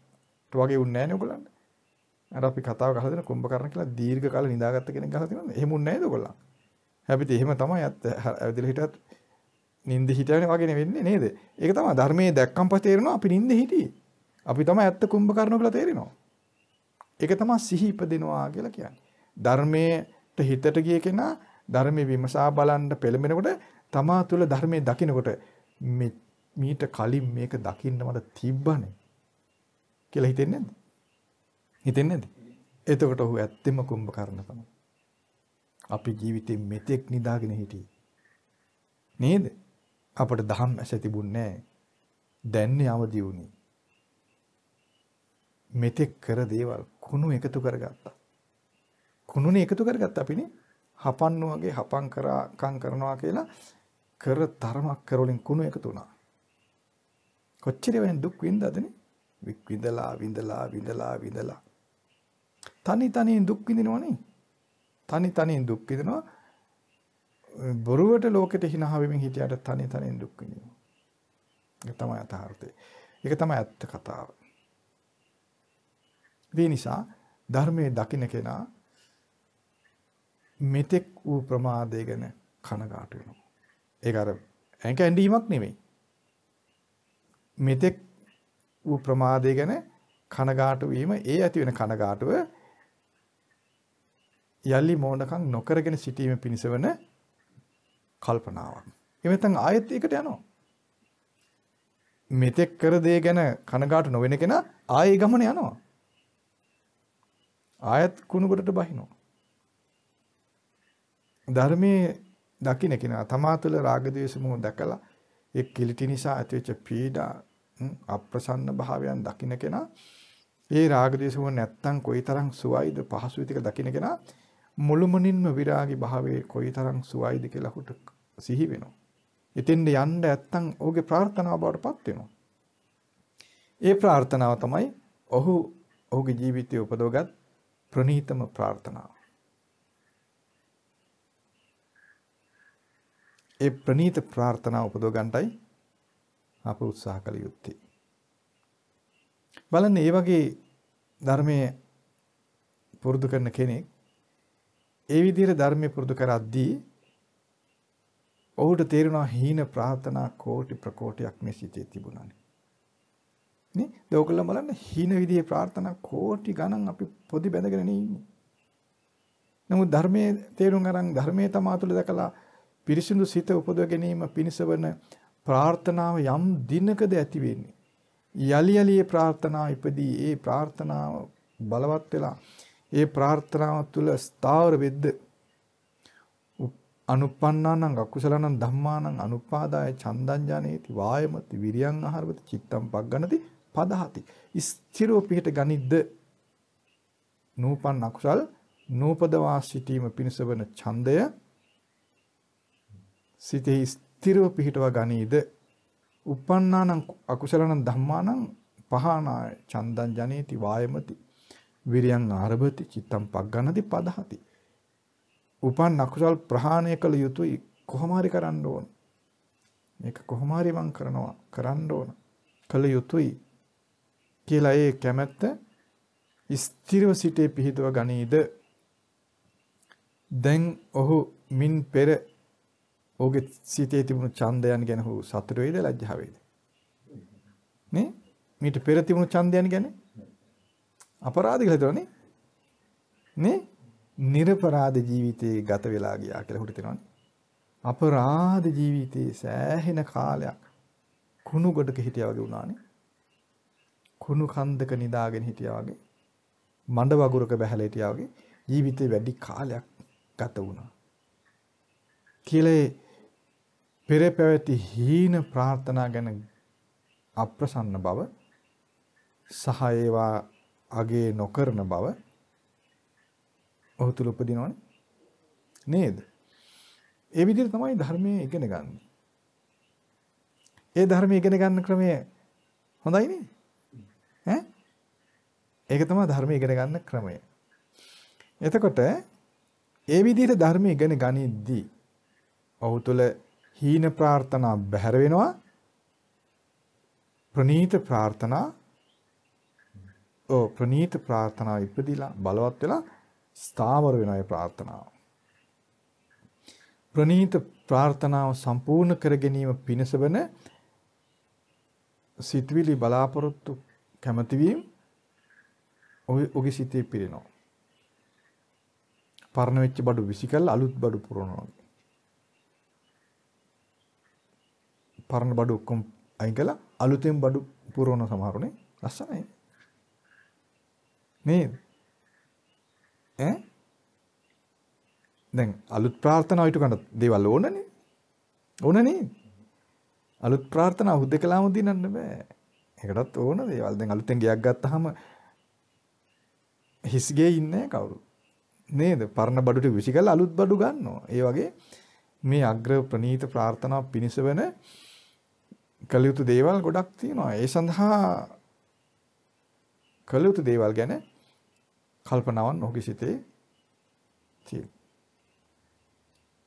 වගේ උන්නේ නැහැ නේ ඔයගොල්ලන්ට. අර අපි කතාව කරලා දෙන කුම්භකරණ කියලා දීර්ඝ කාල නිදාගත්ත කෙනෙක් ගහලා තියෙනවා එහෙමුන් නැහැ ඒගොල්ලන් හැබිට එහෙම තමයි ඇත්ත ඇවිදලා හිටත් නින්ද හිටවනේ වගේ වෙන්නේ නේද ඒක තමයි ධර්මයේ දැක්කම් පස්සේ තේරෙනවා අපි නින්ද හිටියේ අපි තමයි ඇත්ත කුම්භකරණ කියලා තේරෙනවා ඒක තමයි සිහි ඉපදිනවා කියලා කියන්නේ ධර්මයට හිතට ගිය කෙනා ධර්මයේ විමසා බලන්න පෙළඹෙනකොට තමා තුළ ධර්මයේ දකිනකොට මීට කලින් මේක දකින්න මට තිබ්බනේ කියලා හිතෙන්නේ නැද්ද හිතෙන්නේ නැද? එතකොට ඔහු ඇත්තෙම කුම්භකර්ණ තමයි. අපි ජීවිතේ මෙතෙක් නිදාගෙන හිටියේ. නේද? අපට දහම් ඇස තිබුණේ නැහැ. දැන් යවදී වුණේ. මෙතෙක් කර දේවල් කුණු එකතු කරගත්තා. කුණුනේ එකතු කරගත්ත අපිනේ හපන්න වගේ හපම් කරා කම් කරනවා කියලා කර තරමක් කරවලින් කුණු එකතු වුණා. කොච්චර වෙන දුක් විඳදනේ? විඳලා විඳලා විඳලා විඳලා තනි තනියෙන් දුක් විඳිනවනේ. තනි තනියෙන් දුක් විඳිනවා. බොරුවට ලෝකෙට හිනහ වෙමින් හිටියට තනි තනියෙන් දුක් විඳිනවා. ඒක තමයි යථාර්ථය. ඒක තමයි ඇත්ත කතාව. ඒ නිසා ධර්මයේ දකින්න කෙනා මෙතෙක් වූ ප්‍රමාදය ගැන කනගාටු වෙනවා. ඒක අර ඇඟ ඇඬීමක් නෙමෙයි. මෙතෙක් වූ ප්‍රමාදය ගැන කනගාටු වීම ඒ ඇති වෙන කනගාටුව යලි මෝඩකම් නොකරගෙන සිටීම පිණිස වන කල්පනාවක්. එහෙම නැත්නම් ආයෙත් ඒකට යනවා. මෙතෙක් කර දේ ගැන කනගාටු නොවෙන කෙනා ආයෙ ගමන යනවා. ආයෙත් කුණුගොඩට බහිනවා. ධර්මයේ දකින්න කෙනා තමා තුළ රාග ද්වේෂ මොහ දැකලා ඒ කිලිටි නිසා ඇතිවෙච්ච පීඩා අප්‍රසන්න භාවයන් දකින්න කෙනා ඒ රාග ද්වේෂ මොහ නැත්තම් කොයිතරම් සුවයිද පහසුයි ටික දකින්න කෙනා මුළුමනින්ම විරාගි භාවයේ කොයිතරම් සුවයිද කියලා හුට සිහි වෙනවා. එතෙන්ද යන්න ඇත්තම් ඔහුගේ ප්‍රාර්ථනාව බවට පත් වෙනවා. ඒ ප්‍රාර්ථනාව තමයි ඔහු ඔහුගේ ජීවිතය උපදවගත් ප්‍රනීතම ප්‍රාර්ථනාව. ඒ ප්‍රනීත ප්‍රාර්ථනාව උපදවගන්ටයි අප උත්සාහ කළ යුත්තේ. බලන්න ඒ වගේ ධර්මයේ පුරුදු කරන කෙනෙක් ඒ විදිහට ධර්මය පුරුදු කරද්දී ඔහුට තේරුණා හීන ප්‍රාර්ථනා කෝටි ප්‍රකෝටියක් මේ සිතේ තිබුණානේ. නේ? දෝකල බලන්න හීන විදිහේ ප්‍රාර්ථනා කෝටි ගණන් අපි පොඩි බැඳගෙන ඉන්නේ. නමුත් ධර්මයේ තේරුම් අරන් ධර්මයේ තමා තුළ දැකලා පිරිසිදු සිත උපදව ගැනීම පිණිසවන ප්‍රාර්ථනාව යම් දිනකද ඇති වෙන්නේ. යලි යලි ප්‍රාර්ථනා ඉපදී ඒ ප්‍රාර්ථනාව බලවත් වෙලා ඒ ප්‍රාර්ථනාව තුළ ස්ථාවර වෙද්ද අනුපන්නානං අකුසලනං ධම්මානං අනුපාදාය චන්දංජනේති වායමති විරියං ආහාරවති චිත්තම් පග්ගණති පදහති ස්ථිරව පිහිට ගනිද්ද නූපන් අකුසල් නූපදවා සිටීම පිණිස වන ඡන්දය සිතෙහි ස්ථිරව පිහිටව ගනීද උපන්නානං අකුසලනං ධම්මානං පහනාය චන්දං ජනේති වායමති විරියන් ආරභති චිත්තම් පග්ගන්නති පදහති. උපන් අකුසල් ප්‍රහාණය කළ යුතුයි කොහොම හරි කරන්න ඕන. මේක කොහොම හරි මං කරනවා කරන්න ඕන. කළ යුතුයි කියලා ඒ කැමැත්ත ස්ථිරව සිටේ පිහිටව ගනීද දැන් ඔහු මින් පෙර ඔහුගේ සිතේ තිබුණු ඡන්දයන් ගැන ඔහු සතුටු වෙයිද ලැජ්ජා වෙයිද නේ මීට පෙර තිබුණු ඡන්දයන් ගැන අපරාධ කියලා හිතනවනේ. නේ? නිර්පරාධ ජීවිතේ ගත වෙලා ගියා කියලා හිතනවනේ. අපරාධ ජීවිතේ සෑහෙන කාලයක් කුණු ගොඩක හිටියා වගේ වුණානේ. කුණු කන්දක නිදාගෙන හිටියා වගේ. මඩ වගුරක බැහැලා හිටියා වගේ ජීවිතේ වැඩි කාලයක් ගත වුණා. කියලා පෙර පැවති හීන ප්‍රාර්ථනා ගැන අප්‍රසන්න බව සහ ඒවා අගේ නොකරන බව ඔහු තුල උපදිනවනේ නේද? ඒ විදිහට තමයි ධර්මයේ ඉගෙන ගන්න. ඒ ධර්මයේ ඉගෙන ගන්න ක්‍රමය හොඳයි නේ? ඈ? ඒක තමයි ධර්මයේ ඉගෙන ගන්න ක්‍රමය. එතකොට ඒ විදිහට ධර්මයේ ඉගෙන ගනිද්දී ඔහු තුල හීන ප්‍රාර්ථනා බැහැර වෙනවා. ප්‍රනීත ප්‍රාර්ථනා ඔව් ප්‍රණීත ප්‍රාර්ථනාව ඉපදිලා බලවත් වෙලා ස්ථාවර වෙන අය ප්‍රාර්ථනාව. ප්‍රණීත ප්‍රාර්ථනාව සම්පූර්ණ කර ගැනීම පිණිසවන සිතවිලි බලාපොරොත්තු කැමැතිවීම ඔහුගේ සිතේ පිරෙනවා. පරණ වෙච්ච බඩු විසිකල් අලුත් බඩු පුරනවා. පරණ බඩු ඔක්කොම අයින් කළා අලුතෙන් බඩු පුරවන සමහරුනේ ලස්සනයි. නේද? ඈ දැන් අලුත් ප්‍රාර්ථනා ඉටු ගන්න දේවල් ඕනනේ. ඕන නේද? අලුත් ප්‍රාර්ථනා හුදකලාම දිනන්න බෑ. ඒකටත් ඕන දේවල්. දැන් අලුතෙන් ගයක් ගත්තාම හිස්ගේ ඉන්නේ කවුරු? නේද? පරණ බඩු ටික විසිකලා අලුත් බඩු ගන්නවා. ඒ වගේ මේ අග්‍ර ප්‍රනීත ප්‍රාර්ථනා පිණිස වෙන කළ යුතු දේවල් ගොඩක් තියෙනවා. ඒ සඳහා කළ යුතු දේවල් ගැන කල්පනාවන් ඔහුගේ සිතේ තියෙන.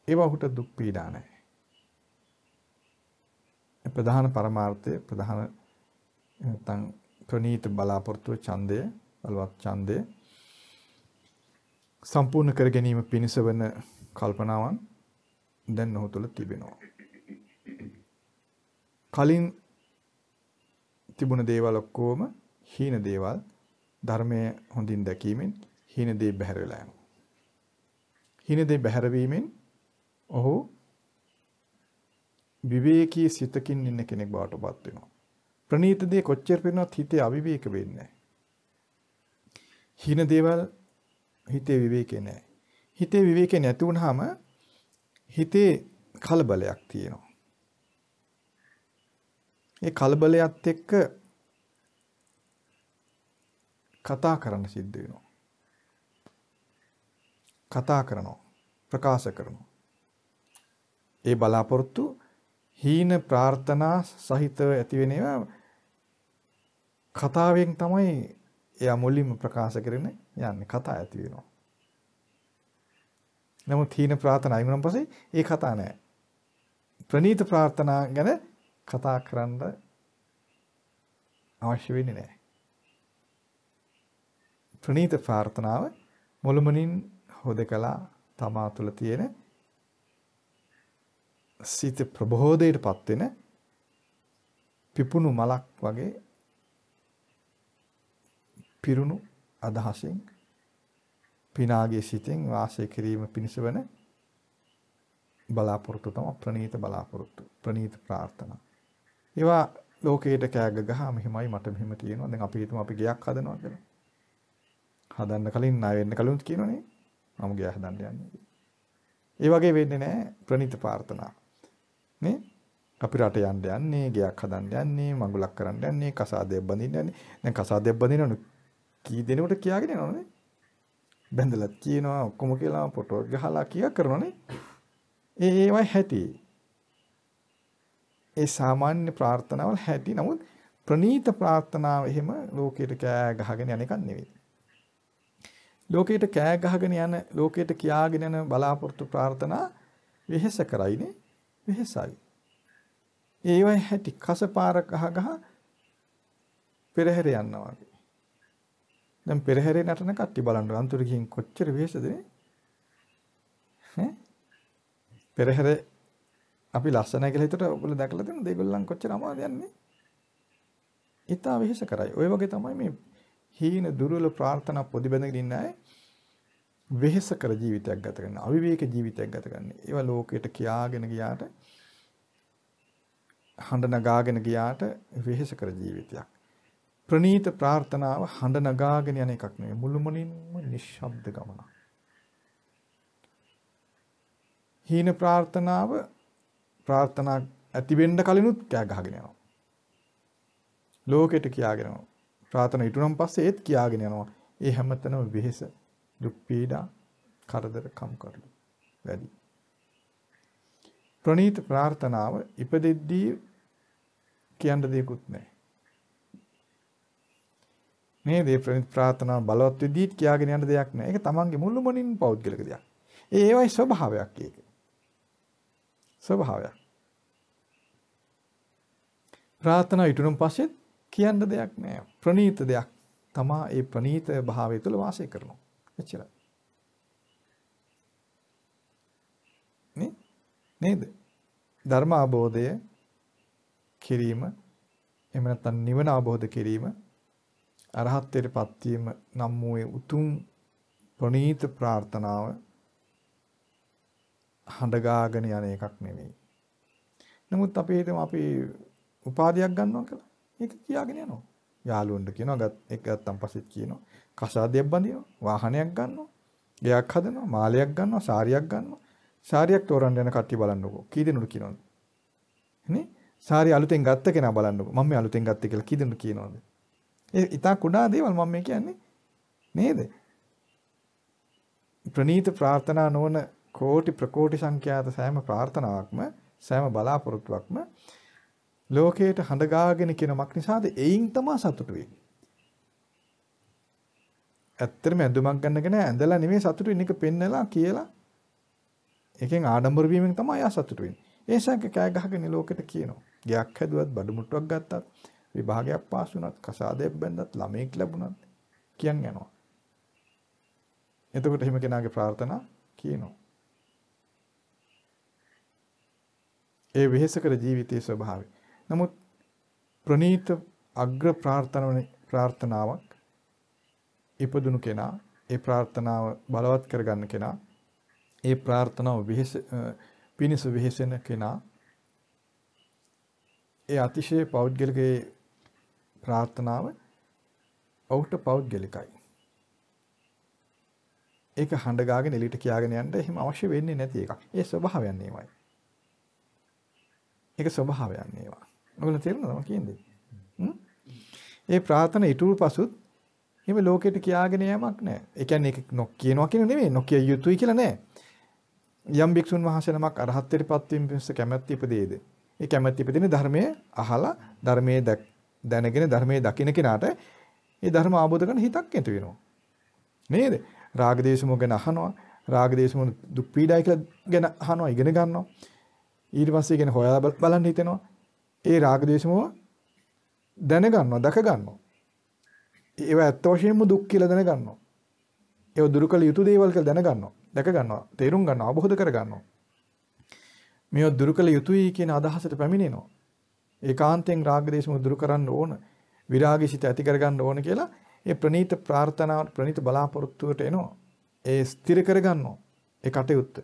ඒවා ඔහුට දුක් පීඩා නැහැ. ප්‍රධාන පරමාර්ථය ප්‍රධාන නැත්නම් ප්‍රනීත බලාපොරොත්තු ඡන්දය බලවත් ඡන්දය සම්පූර්ණ කර ගැනීම පිණිස වෙන කල්පනාවන් දැන් ඔහු තුළ තිබෙනවා. කලින් තිබුණ දේවල් ඔක්කොම හීන දේවල් ධර්මය හොඳින් දැකීමෙන් හීන දේ බැහැර වෙලා යනවා. හීන දේ බැහැර වීමෙන් ඔහු විවේකී සිතකින් ඉන්න කෙනෙක් බවට පත් වෙනවා. ප්‍රනීත දේ කොච්චර පේනවත් හිතේ අවිවේක වෙන්නේ නැහැ. හීන දේවල් හිතේ විවේකේ නැහැ. හිතේ විවේකේ නැති වුනහම හිතේ කලබලයක් තියෙනවා. ඒ කලබලයත් එක්ක කතා කරන්න සිද්ධ වෙනවා. කතා කරනවා. ප්‍රකාශ කරනවා. ඒ බලාපොරොත්තු හීන ප්‍රාර්ථනා සහිතව ඇතිවෙන ඒවා කතාවෙන් තමයි එයා මුලින්ම ප්‍රකාශ කරන යන්නේ කතා ඇති වෙනවා. නමුත් හීන ප්‍රාර්ථනා ඉමුණන් පස්සේ ඒ කතා නෑ. ප්‍රනීත ප්‍රාර්ථනා ගැන කතා කරන්න අවශ්‍ය වෙන්නේ නෑ. ප්‍රණීත ප්‍රාර්ථනාව මුළුමනින් හොදකලා තමා තුළ තියෙන සිත ප්‍රබෝධයටපත් වෙන පිපුණු මලක් වගේ පිරුණු අදහසින් පිනාගේ සිතෙන් වාසය කිරීම පිණිස වන බලාපොරොත්තු තම ප්‍රණීත බලාපොරොත්තු ප්‍රණීත ප්‍රාර්ථනා. ඒවා ලෝකයට කෑග ගහ මෙහෙමයි මට මෙහෙම තියෙනවා. දැන් අපි හිතමු අපි ගයක් හදනවා කියලා. හදන්න කලින් ණය වෙන්න කලින් කියනෝනේ මම ගියා හදන්න යන්නේ. ඒ වගේ වෙන්නේ නැහැ ප්‍රණීත ප්‍රාර්ථනා. නේ? අපි රට යන්න යන්නේ, ගයක් හදන්න යන්නේ, මඟුලක් කරන්න යන්නේ, කසාදයක් බඳින්න යන්නේ. දැන් කසාදයක් බඳිනවනු කී දෙනෙකුට කියාගෙන යනවනේ. බැඳලත් කියනවා ඔක්කොම කියලා ෆොටෝ ගහලා කියා කරනවනේ. ඒ ඒවයි හැටි. ඒ සාමාන්‍ය ප්‍රාර්ථනාවල් හැටි. නමුත් ප්‍රණීත ප්‍රාර්ථනාව එහෙම ලෝකෙට කෑ ගහගෙන යන එකක් නෙවෙයි. ලෝකයට කෑ ගහගෙන යන ලෝකයට කියාගෙන යන බලාපොරොත්තු ප්‍රාර්ථනා වෙහෙස කරයිනේ වෙහෙසයි. ඒවයි හැටි කසපාර ගහ ගහ පෙරහැර යනවා වගේ. දැන් පෙරහැරේ නටන කට්ටිය බලන්න අන්තර ගිහින් කොච්චර වෙහෙසද නේ? ඈ පෙරහැර අපි ලස්සනයි කියලා හිතට ඔයගොල්ලෝ දැකලා තියෙන දෙගොල්ලන් කොච්චර අමාරුද යන්නේ. ඊට වෙහෙස කරයි. ওই වගේ තමයි මේ හීන දුර්වල ප්‍රාර්ථනා පොදි බැඳගෙන ඉන්න අය වෙහෙස කර ජීවිතයක් ගත කරන්න අවිවේක ජීවිතයක් ගත කරන්න ඒවා ලෝකයට කියාගෙන ගියාට හඬ නගාගෙන ගියාට වෙහෙස කර ජීවිතයක් ප්‍රනීත ප්‍රාර්ථනාව හඬ නගාගෙන යන එකක් නෙවෙයි මුළුමනින්ම නිශ්ශබ්ද ගමනක් හීන ප්‍රාර්ථනාව ප්‍රාර්ථනා ඇති වෙන්න කලිනුත් කෑ ගහගෙන යනවා ලෝකෙට කියාගෙන යනවා ප්‍රාර්ථනා ඉටුනම් පස්සේ ඒත් කියාගෙන යනවා ඒ හැමතැනම වෙහෙස දුක් පීඩා කරදර කම්කටොළු වැඩි. ප්‍රණීත ප්‍රාර්ථනාව ඉපදෙද්දී කියන්න දෙයක්වත් නැහැ. මේ දේ ප්‍රණීත ප්‍රාර්ථනාව බලවත් වෙද්දී කියාගෙන යන්න දෙයක් නැහැ. ඒක තමන්ගේ මුළු මනින් පෞද්ගලික දෙයක්. ඒ ඒවයි ස්වභාවයක් ඒක. ස්වභාවයක්. ප්‍රාර්ථනා ඉටුණුන් පස්සෙත් කියන්න දෙයක් නැහැ. ප්‍රණීත දෙයක් තමා ඒ ප්‍රණීත භාවය තුළ වාසය කරනවා. එච්චරයි. නේ? නේද? ධර්ම අවබෝධය කිරීම එහෙම නැත්නම් නිවන අවබෝධ කිරීම අරහත්ත්වයටපත් වීම නම් වූ උතුම් ප්‍රණීත ප්‍රාර්ථනාව හඬගාගෙන යන එකක් නෙමෙයි. නමුත් අපි හිතමු අපි උපාධියක් ගන්නවා කියලා. ඒක කියාගෙන යනවා. යාළුවන්ට කියනවා ගත් එක ගත්තන් පස්සෙත් කියනවා. කසාදයක් බඳිනවා, වාහනයක් ගන්නවා, ගෙයක් හදනවා, මාලයක් ගන්නවා, සාරියක් ගන්නවා. සාරියක් තෝරන්න යන කට්ටිය බලන්නකෝ. කී දෙනෙකුට කියනවද? නේ? සාරිය අලුතෙන් ගත්ත කෙනා බලන්නකෝ. මම මේ අලුතෙන් ගත්තේ කියලා කී දෙනෙකුට කියනවද? ඒ ඉතා කුඩා දේවල් මම මේ කියන්නේ. නේද? ප්‍රනීත ප්‍රාර්ථනා නොවන කෝටි ප්‍රකෝටි සංඛ්‍යාත සෑම ප්‍රාර්ථනාවක්ම සෑම බලාපොරොත්තුවක්ම ලෝකයට හඳගාගෙන කෙනමක් නිසාද එයින් තමා සතුටු වෙන්නේ. ඇත්තටම ඇඳුමක් ගන්න කෙනා ඇඳලා නෙමෙයි සතුටු වෙන එක පෙන්නලා කියලා ඒකෙන් ආඩම්බර වීමෙන් තමයි එයා සතුටු වෙන්නේ. ඒසක කෑ ගහගෙන ලෝකෙට කියනවා. ගයක් හැදුවත් බඩු මුට්ටුවක් ගත්තත් විභාගයක් පාස් වුණත් කසාදයක් බැන්දත් ළමෙක් ලැබුණත් කියන් යනවා. එතකොට එහෙම කෙනාගේ ප්‍රාර්ථනා කියනවා. ඒ වෙහෙසකර ජීවිතයේ ස්වභාවය. නමුත් ප්‍රනීත අග්‍ර ප්‍රාර්ථනාවක් ඉපදුණු කෙනා ඒ ප්‍රාර්ථනාව බලවත් කරගන්න කෙනා ඒ ප්‍රාර්ථනාව විහිස පිනිස විහිසෙන කෙනා ඒ අතිශය පෞද්ගලිකයේ ප්‍රාර්ථනාව ඔහුට පෞද්ගලිකයි. ඒක හඬගාගෙන එලිට කියාගෙන යන්න එහෙම අවශ්‍ය වෙන්නේ නැති එකක්. ඒ ස්වභාවයන් ඒවයි. ඒක ස්වභාවයන් ඒවා. ඔයගොල්ලෝ තේරුණාද මම කියන්නේ? ඒ ප්‍රාර්ථන ඉතුරු පසුත් එහෙම ලෝකෙට කියාගෙන යෑමක් නැහැ. ඒ කියන්නේ ඒක නොකියනවා කියන නෙමෙයි, නොකිය යුතුයි කියලා නෑ. යම් භික්ෂුන් වහන්සේ නමක් අරහත්ත්වයට පත්වීම පිණිස කැමැත්ත ඉපදේද? ඒ කැමැත්ත ඉපදෙන්නේ ධර්මයේ අහලා ධර්මයේ දැනගෙන ධර්මයේ දකින්න කෙනාට ඒ ධර්ම ආબોධ කරන හිතක් ඇති වෙනවා. නේද? රාග දේශමෝ ගැන අහනවා, රාග දේශමෝ දුක් පීඩායි කියලා ගැන අහනවා, ඉගෙන ගන්නවා. ඊට පස්සේ ගැන හොයලා බලන්න හිතෙනවා. ඒ රාග දේශමෝ දැනගන්නවා, දක ගන්නවා. ඒව ඇත්ත වශයෙන්ම දුක් කියලා දැනගන්නවා. ඒව දුරු කළ යුතු දේවල් කියලා දැනගන්නවා. දැක ගන්නවා. තේරුම් ගන්නවා. අවබෝධ කර ගන්නවා. මේව දුරු කළ යුතුයි කියන අදහසට පැමිණෙනවා. ඒකාන්තයෙන් රාග දේශ දුරු කරන්න ඕන. විරාගී සිත ඇති කර ගන්න ඕන කියලා ඒ ප්‍රනීත ප්‍රාර්ථනාව ප්‍රනීත බලාපොරොත්තුවට එනවා. ඒ ස්ථිර කර ගන්නවා. ඒ කටයුත්ත.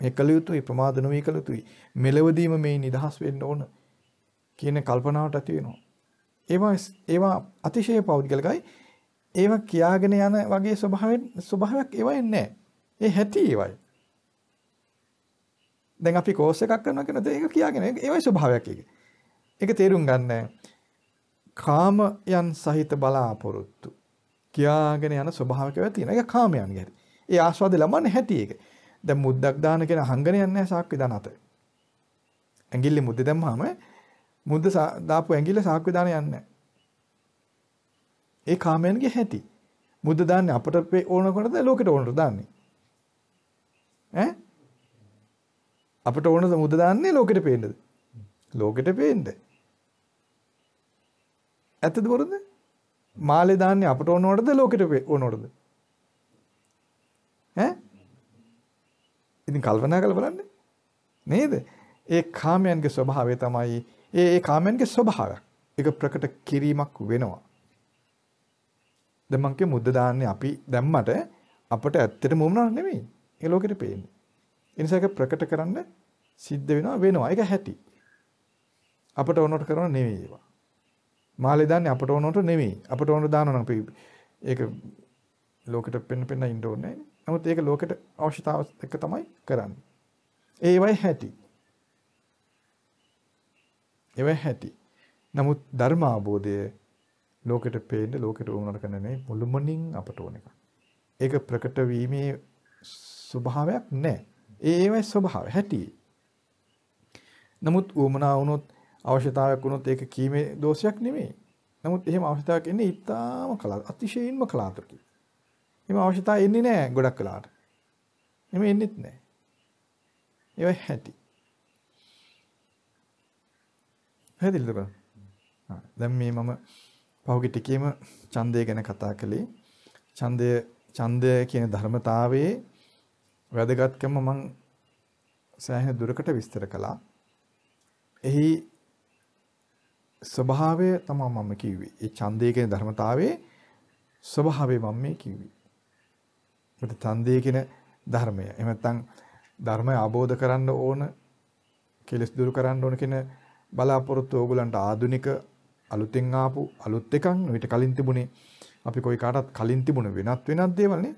මේ කළ යුතුයි ප්‍රමාද නොවී කළ යුතුයි. මෙලවදීම මේ නිදහස් වෙන්න ඕන කියන කල්පනාවට ඇති වෙනවා. ඒවා ඒවා අතිශය පෞද්ගලිකයි. ඒවා කියාගෙන යන වගේ ස්වභාවයෙන් ස්වභාවයක් ඒවා එන්නේ ඒ හැටි ඒවයි. දැන් අපි කෝස් එකක් කරනවා කියනද ඒක කියාගෙන ඒවයි ස්වභාවයක් ඒක. ඒක තේරුම් ගන්න. කාමයන් සහිත බලාපොරොත්තු කියාගෙන යන ස්වභාවයක් ඒවා තියෙනවා. ඒක කාමයන්ගේ හැටි. ඒ ආස්වාද ලබන්නේ හැටි ඒක. දැන් මුද්දක් දාන කෙනා හංගන යන්නේ නැහැ සාක්කේ දාන අතර. ඇඟිල්ල මුද්ද දැම්මම මුද්ද දාපු ඇඟිල්ල සාක්කුවේ දාන යන්නේ නැහැ. ඒ කාමයන්ගේ හැටි. මුද්ද දාන්නේ අපට ඕන කොටද ලෝකෙට ඕනට දාන්නේ. ඈ? අපට ඕනද මුද්ද දාන්නේ ලෝකෙට පේන්නද? ලෝකෙට පේන්න. ඇත්තද බොරුද? මාළේ දාන්නේ අපට ඕන කොටද ලෝකෙට ඕන කොටද? ඈ? ඉතින් කල්පනා කරලා බලන්න. නේද? ඒ කාමයන්ගේ ස්වභාවය තමයි ඒ ඒ කාමයන්ගේ ස්වභාවයක්. ඒක ප්‍රකට කිරීමක් වෙනවා. දැන් මං කිය මුද්ද දාන්නේ අපි දැම්මට අපට ඇත්තටම වුණා නෙමෙයි. ඒ ලෝකෙට පේන්නේ. ඒ නිසා ඒක ප්‍රකට කරන්න සිද්ධ වෙනවා වෙනවා. ඒක හැටි. අපට ඕනට කරන නෙවෙයි ඒවා. මාළේ දාන්නේ අපට ඕනට නෙවෙයි. අපට ඕනට දානවා නම් අපි ඒක ලෝකෙට පෙන්න පෙන්න ඉන්න ඕනේ. නමුත් ඒක ලෝකෙට අවශ්‍යතාව එක තමයි කරන්නේ. ඒවයි හැටි. එව හැටි. නමුත් ධර්ම අවබෝධය ලෝකෙට පේන්න ලෝකෙට වුණාට කන්නේ මුළුමනින් අපට ඕන එකක්. ඒක ප්‍රකට වීමේ ස්වභාවයක් නැහැ. ඒ ඒවයි ස්වභාවය හැටි. නමුත් උමනා වුණොත් අවශ්‍යතාවයක් වුණොත් ඒක කීමේ දෝෂයක් නෙමෙයි. නමුත් එහෙම අවශ්‍යතාවයක් එන්නේ ඊටාම කලා අතිශයින්ම කලාතුරකින්. එහෙම අවශ්‍යතාවය එන්නේ නැහැ ගොඩක් කලාට. එහෙම එන්නේත් නැහැ. ඒවයි හැටි. පැහැදිලිද බලන්න. දැන් මේ මම පහුගිය ටිකේම ඡන්දය ගැන කතා කළේ. ඡන්දය ඡන්දය කියන ධර්මතාවයේ වැදගත්කම මම සෑහෙන දුරකට විස්තර කළා. එහි ස්වභාවය තමයි මම කිව්වේ. ඒ ඡන්දය කියන ධර්මතාවයේ ස්වභාවය මම මේ කිව්වේ. ඒකට ඡන්දය කියන ධර්මය. එහෙම නැත්නම් ධර්මය අවබෝධ කරන්න ඕන, කෙලෙස් දුරු කරන්න ඕන කියන බලාපොරොත්තු ඕගලන්ට ආදුනික අලුතෙන් ආපු අලුත් එකක් ඊට කලින් තිබුණේ අපි කොයි කාටත් කලින් තිබුණ වෙනත් වෙනත් දේවල්නේ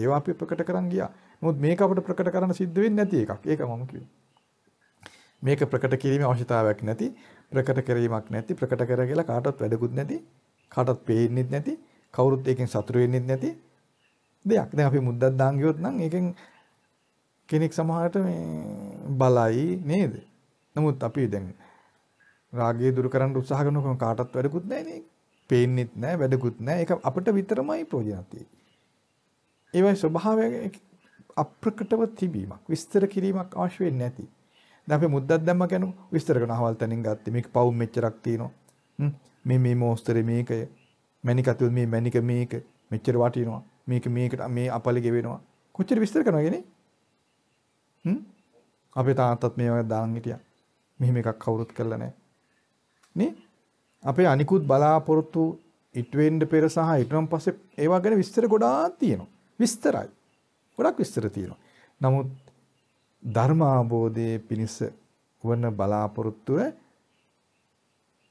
ඒවා අපි ප්‍රකට කරන් ගියා. නමුත් මේක අපිට ප්‍රකට කරන්න සිද්ධ වෙන්නේ නැති එකක්. ඒක මම කිව්වේ. මේක ප්‍රකට කිරීමේ අවශ්‍යතාවයක් නැති, ප්‍රකට කිරීමක් නැති, ප්‍රකට කර කියලා කාටවත් වැඩකුත් නැති, කාටවත් පේන්නෙත් නැති, කවුරුත් ඒකෙන් සතුරු වෙන්නෙත් නැති දෙයක්. දැන් අපි මුද්දක් දාන් ගියොත් නම් ඒකෙන් කෙනෙක් සමහරට මේ බලයි නේද? නමුත් අපි දැන් රාගය දුරු කරන්න උත්සාහ කරනකොට කාටවත් වැඩකුත් නැහැ නේ. පේන්නෙත් නැහැ, වැඩකුත් නැහැ. ඒක අපිට විතරමයි ප්‍රයෝජනවත් වෙන්නේ. ඒ වගේ ස්වභාවයක අප්‍රකටව තිබීමක්, විස්තර කිරීමක් අවශ්‍ය වෙන්නේ නැති. දැන් අපි මුද්දක් දැම්ම කෙනු විස්තර කරන අහවල් තැනින් ගත්තේ මේක පවුම් මෙච්චරක් තියෙනවා. මේ මේ මොස්තරේ මේකය. මැණික අතුල් මේ මැණික මේක මෙච්චර වටිනවා. මේක මේකට මේ අපල ගෙවෙනවා. කොච්චර විස්තර කරනවද කියන්නේ? හ්ම් අපේ තාත්තත් මේ වගේ දාන් හිටියා. මෙහෙම එකක් කවුරුත් කළා නැහැ. නේ අපේ අනිකුත් බලාපොරොත්තු ඉටවෙන්ඩ පෙර සහ ඉටනම් පස්සේ ඒවා ගැන විස්තර ගොඩාක් තියෙනවා. විස්තරයි. ගොඩක් විස්තර තියෙනවා. නමුත් ධර්මාබෝධය පිණිස වන බලාපොරොත්තුව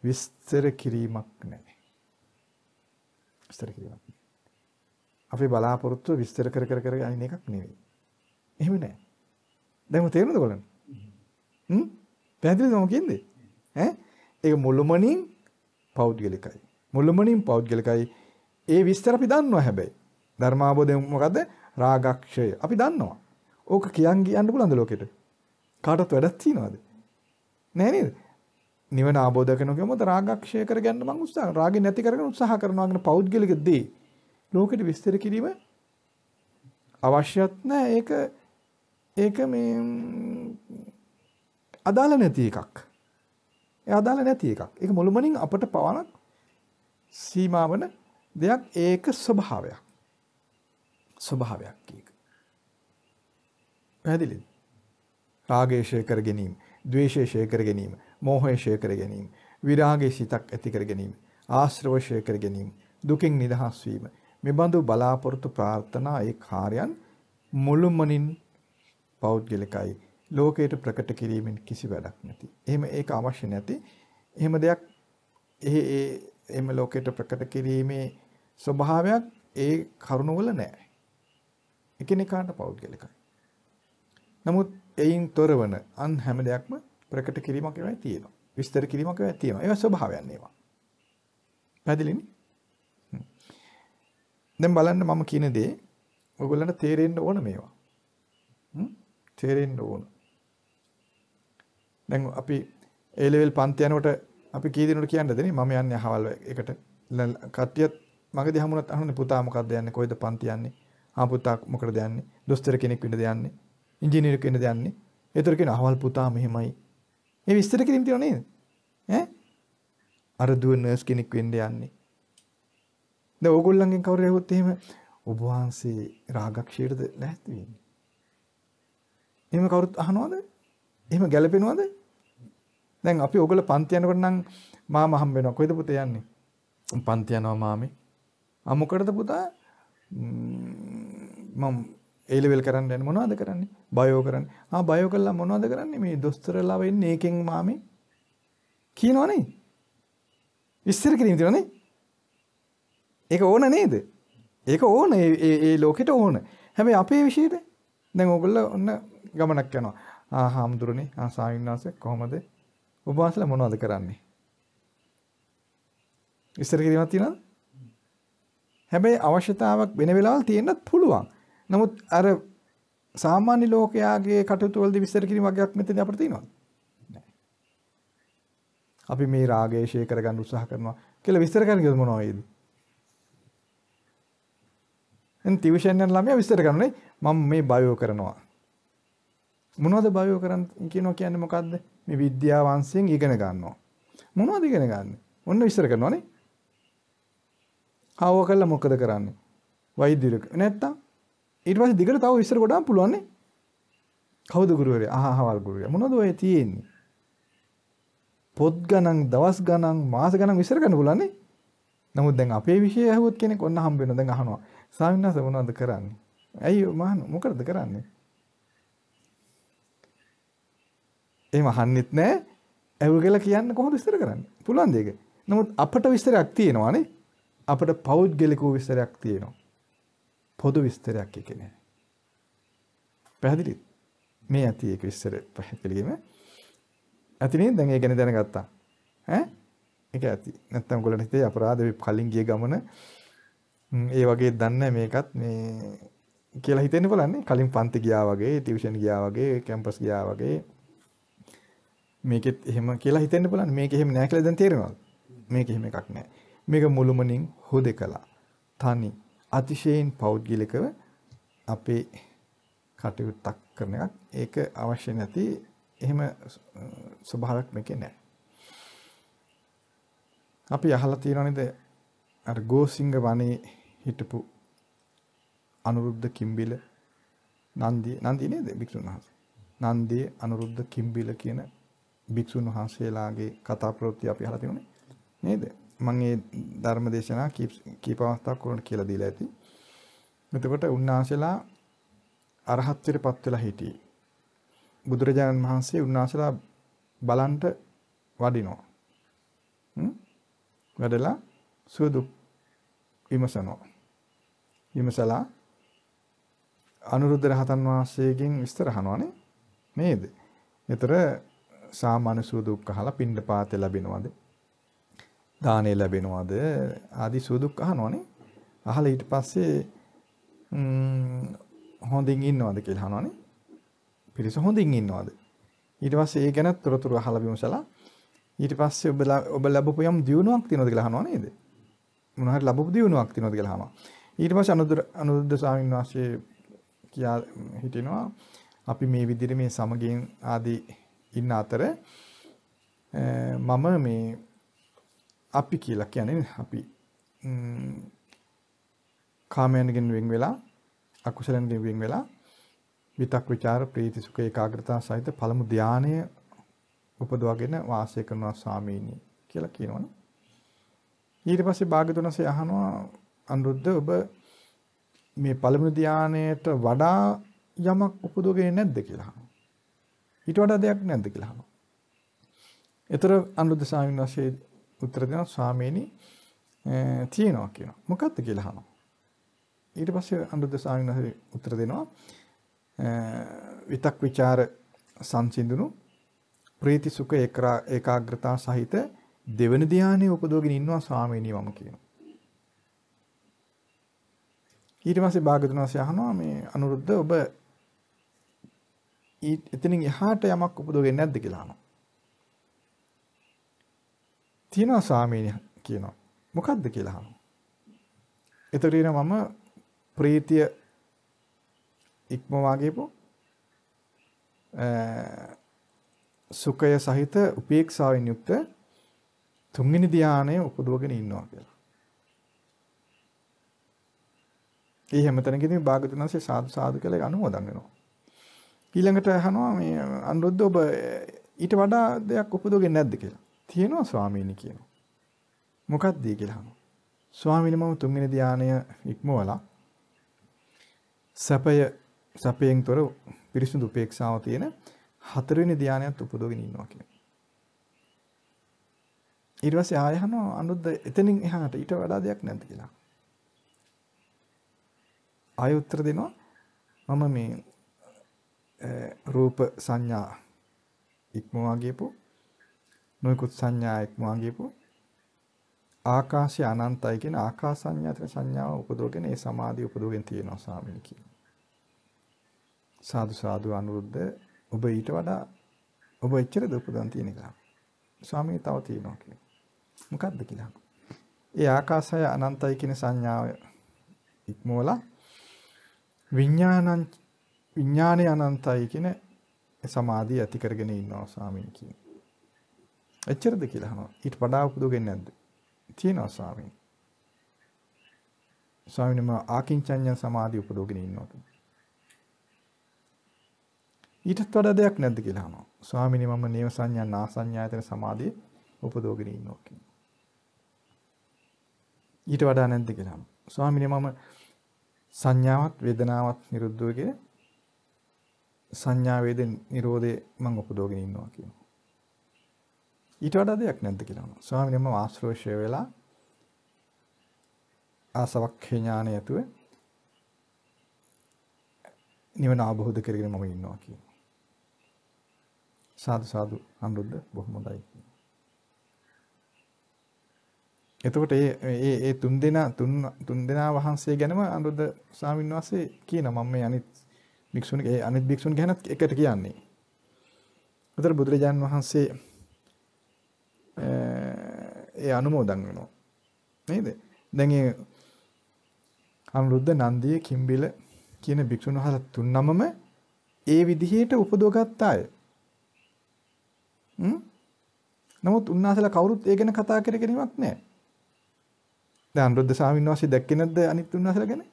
විස්තර කිරීමක් නැහැ. විස්තර කිරීමක්. අපේ බලාපොරොත්තුව විස්තර කර කර කර යන එකක් නෙවෙයි. එහෙම නෑ. දැන් මම තේරුණද බලන්න. හ්ම්? පැහැදිලිද මම කියන්නේ? ඈ? ඒ මුළුමනින් පෞද්ගලිකයි. මුළුමනින් පෞද්ගලිකයි. ඒ විස්තර අපි දන්නවා හැබැයි. ධර්මාබෝධය මොකද්ද? රාගක්ෂය. අපි දන්නවා. ඕක කියන් කියන්න පුළුවන්ද ලෝකෙට? කාටවත් වැඩක් තියනවද? නෑ නේද? නිවන ආબોධ කරන කෙනෙකුට රාගක්ෂය කරගන්න මම උත්සාහ රාගේ නැති කරගෙන උත්සාහ කරනවා කියන පෞද්ගලික දේ ලෝකෙට විස්තර කිරීම අවශ්‍යත් නෑ ඒක ඒක මේ අදාළ නැති එකක්. අදාළ නැති එකක්. ඒක මුළුමනින් අපට පවණක් සීමාවන දෙයක් ඒක ස්වභාවයක්. ස්වභාවයක් කියක. පැහැදිලිද? රාගය ෂය කර ගැනීම, ද්වේෂය ෂය කර ගැනීම, මෝහය ෂය කර ගැනීම, විරාගයේ සිතක් ඇති කර ගැනීම, ආශ්‍රව ෂය කර ගැනීම, දුකින් නිදහස් වීම, මෙබඳු බලාපොරොත්තු ප්‍රාර්ථනා ඒ කාර්යයන් මුළුමනින් පෞද්ගලිකයි ලෝකයට ප්‍රකට කිරීමෙන් කිසි වැඩක් නැති. එහෙම ඒක අවශ්‍ය නැති. එහෙම දෙයක් ඒ ඒ එහෙම ලෝකයට ප්‍රකට කිරීමේ ස්වභාවයක් ඒ කරුණවල නැහැ. එකිනෙකාට පෞද්ගලිකයි. නමුත් එයින් තොරවන අන් හැම දෙයක්ම ප්‍රකට කිරීමක් වෙනවා තියෙනවා. විස්තර කිරීමක් වෙනවා තියෙනවා. ඒවා ස්වභාවයන් ඒවා. පැහැදිලිනේ? දැන් බලන්න මම කියන දේ ඔයගොල්ලන්ට තේරෙන්න ඕන මේවා. තේරෙන්න ඕන. දැන් අපි ඒ ලෙවල් පන්ති යනකොට අපි කී දිනකට කියන්නද නේ මම යන්නේ අහවල් එකට කට්ටියත් මගදී හමුණත් අහන්නේ පුතා මොකක්ද යන්නේ කොයිද පන්ති යන්නේ ආ පුතා මොකටද යන්නේ දොස්තර කෙනෙක් වෙන්නද යන්නේ ඉංජිනේරු කෙනෙක්ද යන්නේ ඒතර කියන අහවල් පුතා මෙහෙමයි මේ විස්තර කිරීම තියෙනව නේද ඈ අර දුව නර්ස් කෙනෙක් වෙන්න යන්නේ දැන් ඕගොල්ලන්ගෙන් කවුරු ඇහුවොත් එහෙම ඔබ වහන්සේ රාගක්ෂීරද ලැහැත් වෙන්නේ එහෙම කවුරුත් අහනවද එහෙම ගැළපෙනවද දැන් අපි ඕගොල්ලෝ පන්ති යනකොට නම් මාම හම්බ වෙනවා. කොහෙද පුතේ යන්නේ? පන්ති යනවා මාමේ. ආ මොකටද පුතා? මම ඒ ලෙවල් කරන්න යන්නේ මොනවද කරන්නේ? බයෝ කරන්නේ. ආ බයෝ කළා මොනවද කරන්නේ? මේ දොස්තරලා වෙන්නේ ඒකෙන් මාමේ. කියනවනේ. විස්තර කිරීම තියෙනවනේ. ඒක ඕන නේද? ඒක ඕන ඒ ඒ ලෝකෙට ඕන. හැබැයි අපේ විශ්ේද? දැන් ඕගොල්ලෝ ඔන්න ගමනක් යනවා. ආ හාමුදුරනේ ආ සාවින්නාස කොහොමද ඔබ වහන්සේලා මොනවද කරන්නේ? ඉස්සර කිරීමක් තියනවද? හැබැයි අවශ්‍යතාවක් වෙන වෙලාවල් තියෙන්නත් පුළුවන්. නමුත් අර සාමාන්‍ය ලෝකයාගේ කටයුතු වලදී විස්තර කිරීම වගේක් මෙතනදී අපිට තියෙනවද? අපි මේ රාගය ෂේ කරගන්න උත්සාහ කරනවා කියලා විස්තර කරන කිව්වොත් මොනවා වේද? එන් ටියුෂන් යන ළමයා විස්තර කරනනේ මම මේ බයෝ කරනවා. මොනවද භවය කරන්න කියනවා කියන්නේ මොකද්ද? මේ විද්‍යා වංශයෙන් ඉගෙන ගන්නවා. මොනවද ඉගෙන ගන්න? ඔන්න විශ්සර කරනවානේ. ආව කළා මොකද කරන්නේ? වෛද්‍යුරක. නැත්තම් ඊට පස්සේ දිගට තව විශ්සර ගොඩාක් පුළුවන් නේ. කවුද ගුරුවරයා? අහහවල් ගුරුවරයා. මොනවද ඔය තියෙන්නේ? පොත් ගණන්, දවස් ගණන්, මාස ගණන් විශ්සර කරන්න පුළුවන් නේ. නමුත් දැන් අපේ විෂය ඇහුවොත් කෙනෙක් ඔන්න හම්බ වෙනවා. දැන් අහනවා. ස්වාමීන් වහන්සේ මොනවද කරන්නේ? ඇයි මහන මොකද කරන්නේ? එහෙම අහන්නෙත් නැහැ. ඇව කියලා කියන්න කොහොමද විස්තර කරන්නේ? පුළුවන් දෙයක. නමුත් අපට විස්තරයක් තියෙනවානේ. අපට පෞද්ගලික විස්තරයක් තියෙනවා. පොදු විස්තරයක් එකේ නෑ. පැහැදිලි? මේ ඇති ඒක විස්තර පැහැදිලිවම ඇති නේද? දැන් ඒ ගැන දැනගත්තා. ඈ? ඒක ඇති. නැත්තම් ඔයගොල්ලන් හිතේ අපරාධ කලින් ගිය ගමන ඒ වගේ දන්නේ මේකත් මේ කියලා හිතෙන්න බලන්නේ. කලින් පන්ති ගියා වගේ, ටියුෂන් ගියා වගේ, කැම්පස් ගියා වගේ මේකෙත් එහෙම කියලා හිතෙන්න බලන්න මේක එහෙම නෑ කියලා දැන් තේරෙනවද මේක එහෙම එකක් නෑ මේක මුළුමනින් හුදෙකලා තනි අතිශයින් පෞද්ගලිකව අපේ කටයුත්තක් කරන එකක් ඒක අවශ්‍ය නැති එහෙම ස්වභාවයක් මේකේ නෑ අපි අහලා තියෙනවනේ අර ගෝසිංග වනේ හිටපු අනුරුද්ධ කිම්බිල නන්දිය නන්දිය නේද භික්ෂුන් වහන්සේ නන්දිය අනුරුද්ධ කිම්බිල කියන භික්ෂූන් වහන්සේලාගේ කතා ප්‍රවෘත්ති අපි අහලා තිබුණේ නේද? මම මේ ධර්ම දේශනා කීප අවස්ථාවක් උරණ කියලා දීලා ඇති. එතකොට උන්වහන්සේලා අරහත්ත්වයටපත් වෙලා හිටියේ. බුදුරජාණන් වහන්සේ උන්වහන්සේලා බලන්ට වඩිනවා. වැඩලා සුදු විමසනවා. විමසලා අනුරුද්ධ රහතන් වහන්සේගෙන් විස්තර අහනවානේ. නේද? ඒතර සාමාන්‍ය සූදුක් අහලා පින්ඳ පාතේ ලැබෙනවද? දානේ ලැබෙනවද? ආදි සූදුක් අහනවනේ. අහලා ඊට පස්සේ හොඳින් ඉන්නවද කියලා අහනවනේ. පිරිස හොඳින් ඉන්නවද? ඊට පස්සේ ඒ ගැන තොරතුරු අහලා විමසලා ඊට පස්සේ ඔබ ඔබ ලැබපු යම් දියුණුවක් තියෙනවද කියලා අහනවා නේද? මොනවා හරි ලැබපු දියුණුවක් තියෙනවද කියලා අහනවා. ඊට පස්සේ අනුරුද්ධ අනුරුද්ධ ස්වාමීන් වහන්සේ කියා හිටිනවා අපි මේ විදිහට මේ සමගින් ආදී ඉන්න අතර මම මේ අපි කියලා කියන්නේ අපි කාමයන්ගෙන් වෙන් වෙලා අකුසලයන්ගෙන් වෙන් වෙලා විතක් ਵਿਚාර ප්‍රීති සුඛ ඒකාග්‍රතාව සහිත පළමු ධානය උපදවාගෙන වාසය කරනවා ස්වාමීනි කියලා කියනවනේ ඊට පස්සේ භාග්‍යතුන්සේ අහනවා අනුරුද්ධ ඔබ මේ පළමු ධානයට වඩා යමක් උපදවගෙන නැද්ද කියලා ඊට වඩා දෙයක් නැද්ද කියලා අහනවා. ඒතර අනුරුද්ධ ස්වාමීන් වහන්සේ උත්තර දෙනවා ස්වාමීනි තියෙනවා කියනවා. මොකද්ද කියලා අහනවා. ඊට පස්සේ අනුරුද්ධ ස්වාමීන් වහන්සේ උත්තර දෙනවා විතක් ਵਿਚාර සංසිඳුණු ප්‍රීති සුඛ ඒකාග්‍රතාව සහිත දෙවන ධානයේ උපදෝගෙන ඉන්නවා ස්වාමීනි මම කියනවා. ඊට පස්සේ භාගතුන් වහන්සේ අහනවා මේ අනුරුද්ධ ඔබ එතනින් එහාට යමක් උපදවගෙන නැද්ද කියලා අහනවා. තියනවා ස්වාමීනි කියනවා. මොකද්ද කියලා අහනවා. එතකොට මම ප්‍රීතිය ඉක්මවා ගියපො සුඛය සහිත උපේක්ෂාවෙන් යුක්ත තුන්වෙනි ධානය උපදවගෙන ඉන්නවා කියලා. ඒ හැමතැනකදී භාගතුන් වහන්සේ සාදු සාදු කියලා අනුමෝදන් වෙනවා. ඊළඟට අහනවා මේ අනුරුද්ධ ඔබ ඊට වඩා දෙයක් උපදෝගෙන්නේ නැද්ද කියලා. තියෙනවා ස්වාමීනි කියනවා. මොකක්ද කියලා අහනවා. ස්වාමීනි මම තුන්වෙනි ධානය ඉක්මවලා සැපය සැපයෙන් තොර පිරිසුදු උපේක්ෂාව තියෙන හතරවෙනි ධානයත් උපදෝගෙන ඉන්නවා කියනවා. ඊට පස්සේ ආය අහනවා අනුරුද්ධ එතනින් එහාට ඊට වඩා දෙයක් නැද්ද කියලා. ආය උත්තර දෙනවා මම මේ රූප සංඥා ඉක්මවා ගියපු නොයිකුත් සංඥා ඉක්මවා ගියපු ආකාශය අනන්තයි කියන ආකාශ සංඥාතර සංඥාව උපදවගෙන ඒ සමාධිය උපදවගෙන තියෙනවා ස්වාමීන් කියන. සාදු සාදු අනුරුද්ධ ඔබ ඊට වඩා ඔබ එච්චරද උපදන් තියෙන එක. ස්වාමීන් තව තියෙනවා කියන්නේ. මොකද්ද කියලා. ඒ ආකාශය අනන්තයි කියන සංඥාව ඉක්මවලා විඥානං විඥානය අනන්තයි කියන සමාධිය ඇති කරගෙන ඉන්නවා ස්වාමීන් කියන. එච්චරද කියලා අහනවා. ඊට වඩා උපදෝගෙන්නේ නැද්ද? තියෙනවා ස්වාමීන්. ස්වාමීන් මම ආකින්චඤ්ඤ සමාධිය උපදෝගෙන ඉන්නවා. ඊටත් වඩා දෙයක් නැද්ද කියලා අහනවා. ස්වාමීනි මම නේව සංඥා නා සංඥායතන සමාධියේ උපදෝගෙන ඉන්නවා කියනවා. ඊට වඩා නැද්ද කියලා අහනවා. ස්වාමීනි මම සංඥාවත් වේදනාවත් නිරුද්ධ වෙගෙන සංඥාවේද නිරෝධය මම උපදෝගෙන ඉන්නවා කියනවා. ඊට වඩා දෙයක් නැද්ද කියලා අහනවා. ස්වාමීන් වහන්සේ ආශ්‍රෝෂය වෙලා ආසවක්ඛේ ඥානය ඇතුව නිවන අවබෝධ කරගෙන මම ඉන්නවා කියනවා. සාදු සාදු අනුරුද්ධ බොහොම හොඳයි. එතකොට ඒ ඒ ඒ තුන් දෙනා තුන් තුන් දෙනා වහන්සේ ගැනම අනුරුද්ධ ස්වාමීන් වහන්සේ කියන මම මේ අනිත් භික්ෂුන් ඒ අනිත් භික්ෂුන් ගැනත් එකට කියන්නේ. අතර බුදුරජාන් වහන්සේ ඒ අනුමෝදන් වෙනවා. නේද? දැන් ඒ අනුරුද්ධ නන්දිය කිම්බිල කියන භික්ෂුන් වහන්සේ තුන්නමම ඒ විදිහට උපදවගත් අය. නමුත් උන්වහන්සේලා කවුරුත් ඒ ගැන කතා කරගෙනවත් නැහැ. දැන් අනුරුද්ධ ස්වාමීන් වහන්සේ දැක්කේ නැද්ද අනිත් උන්වහන්සේලා ගැන?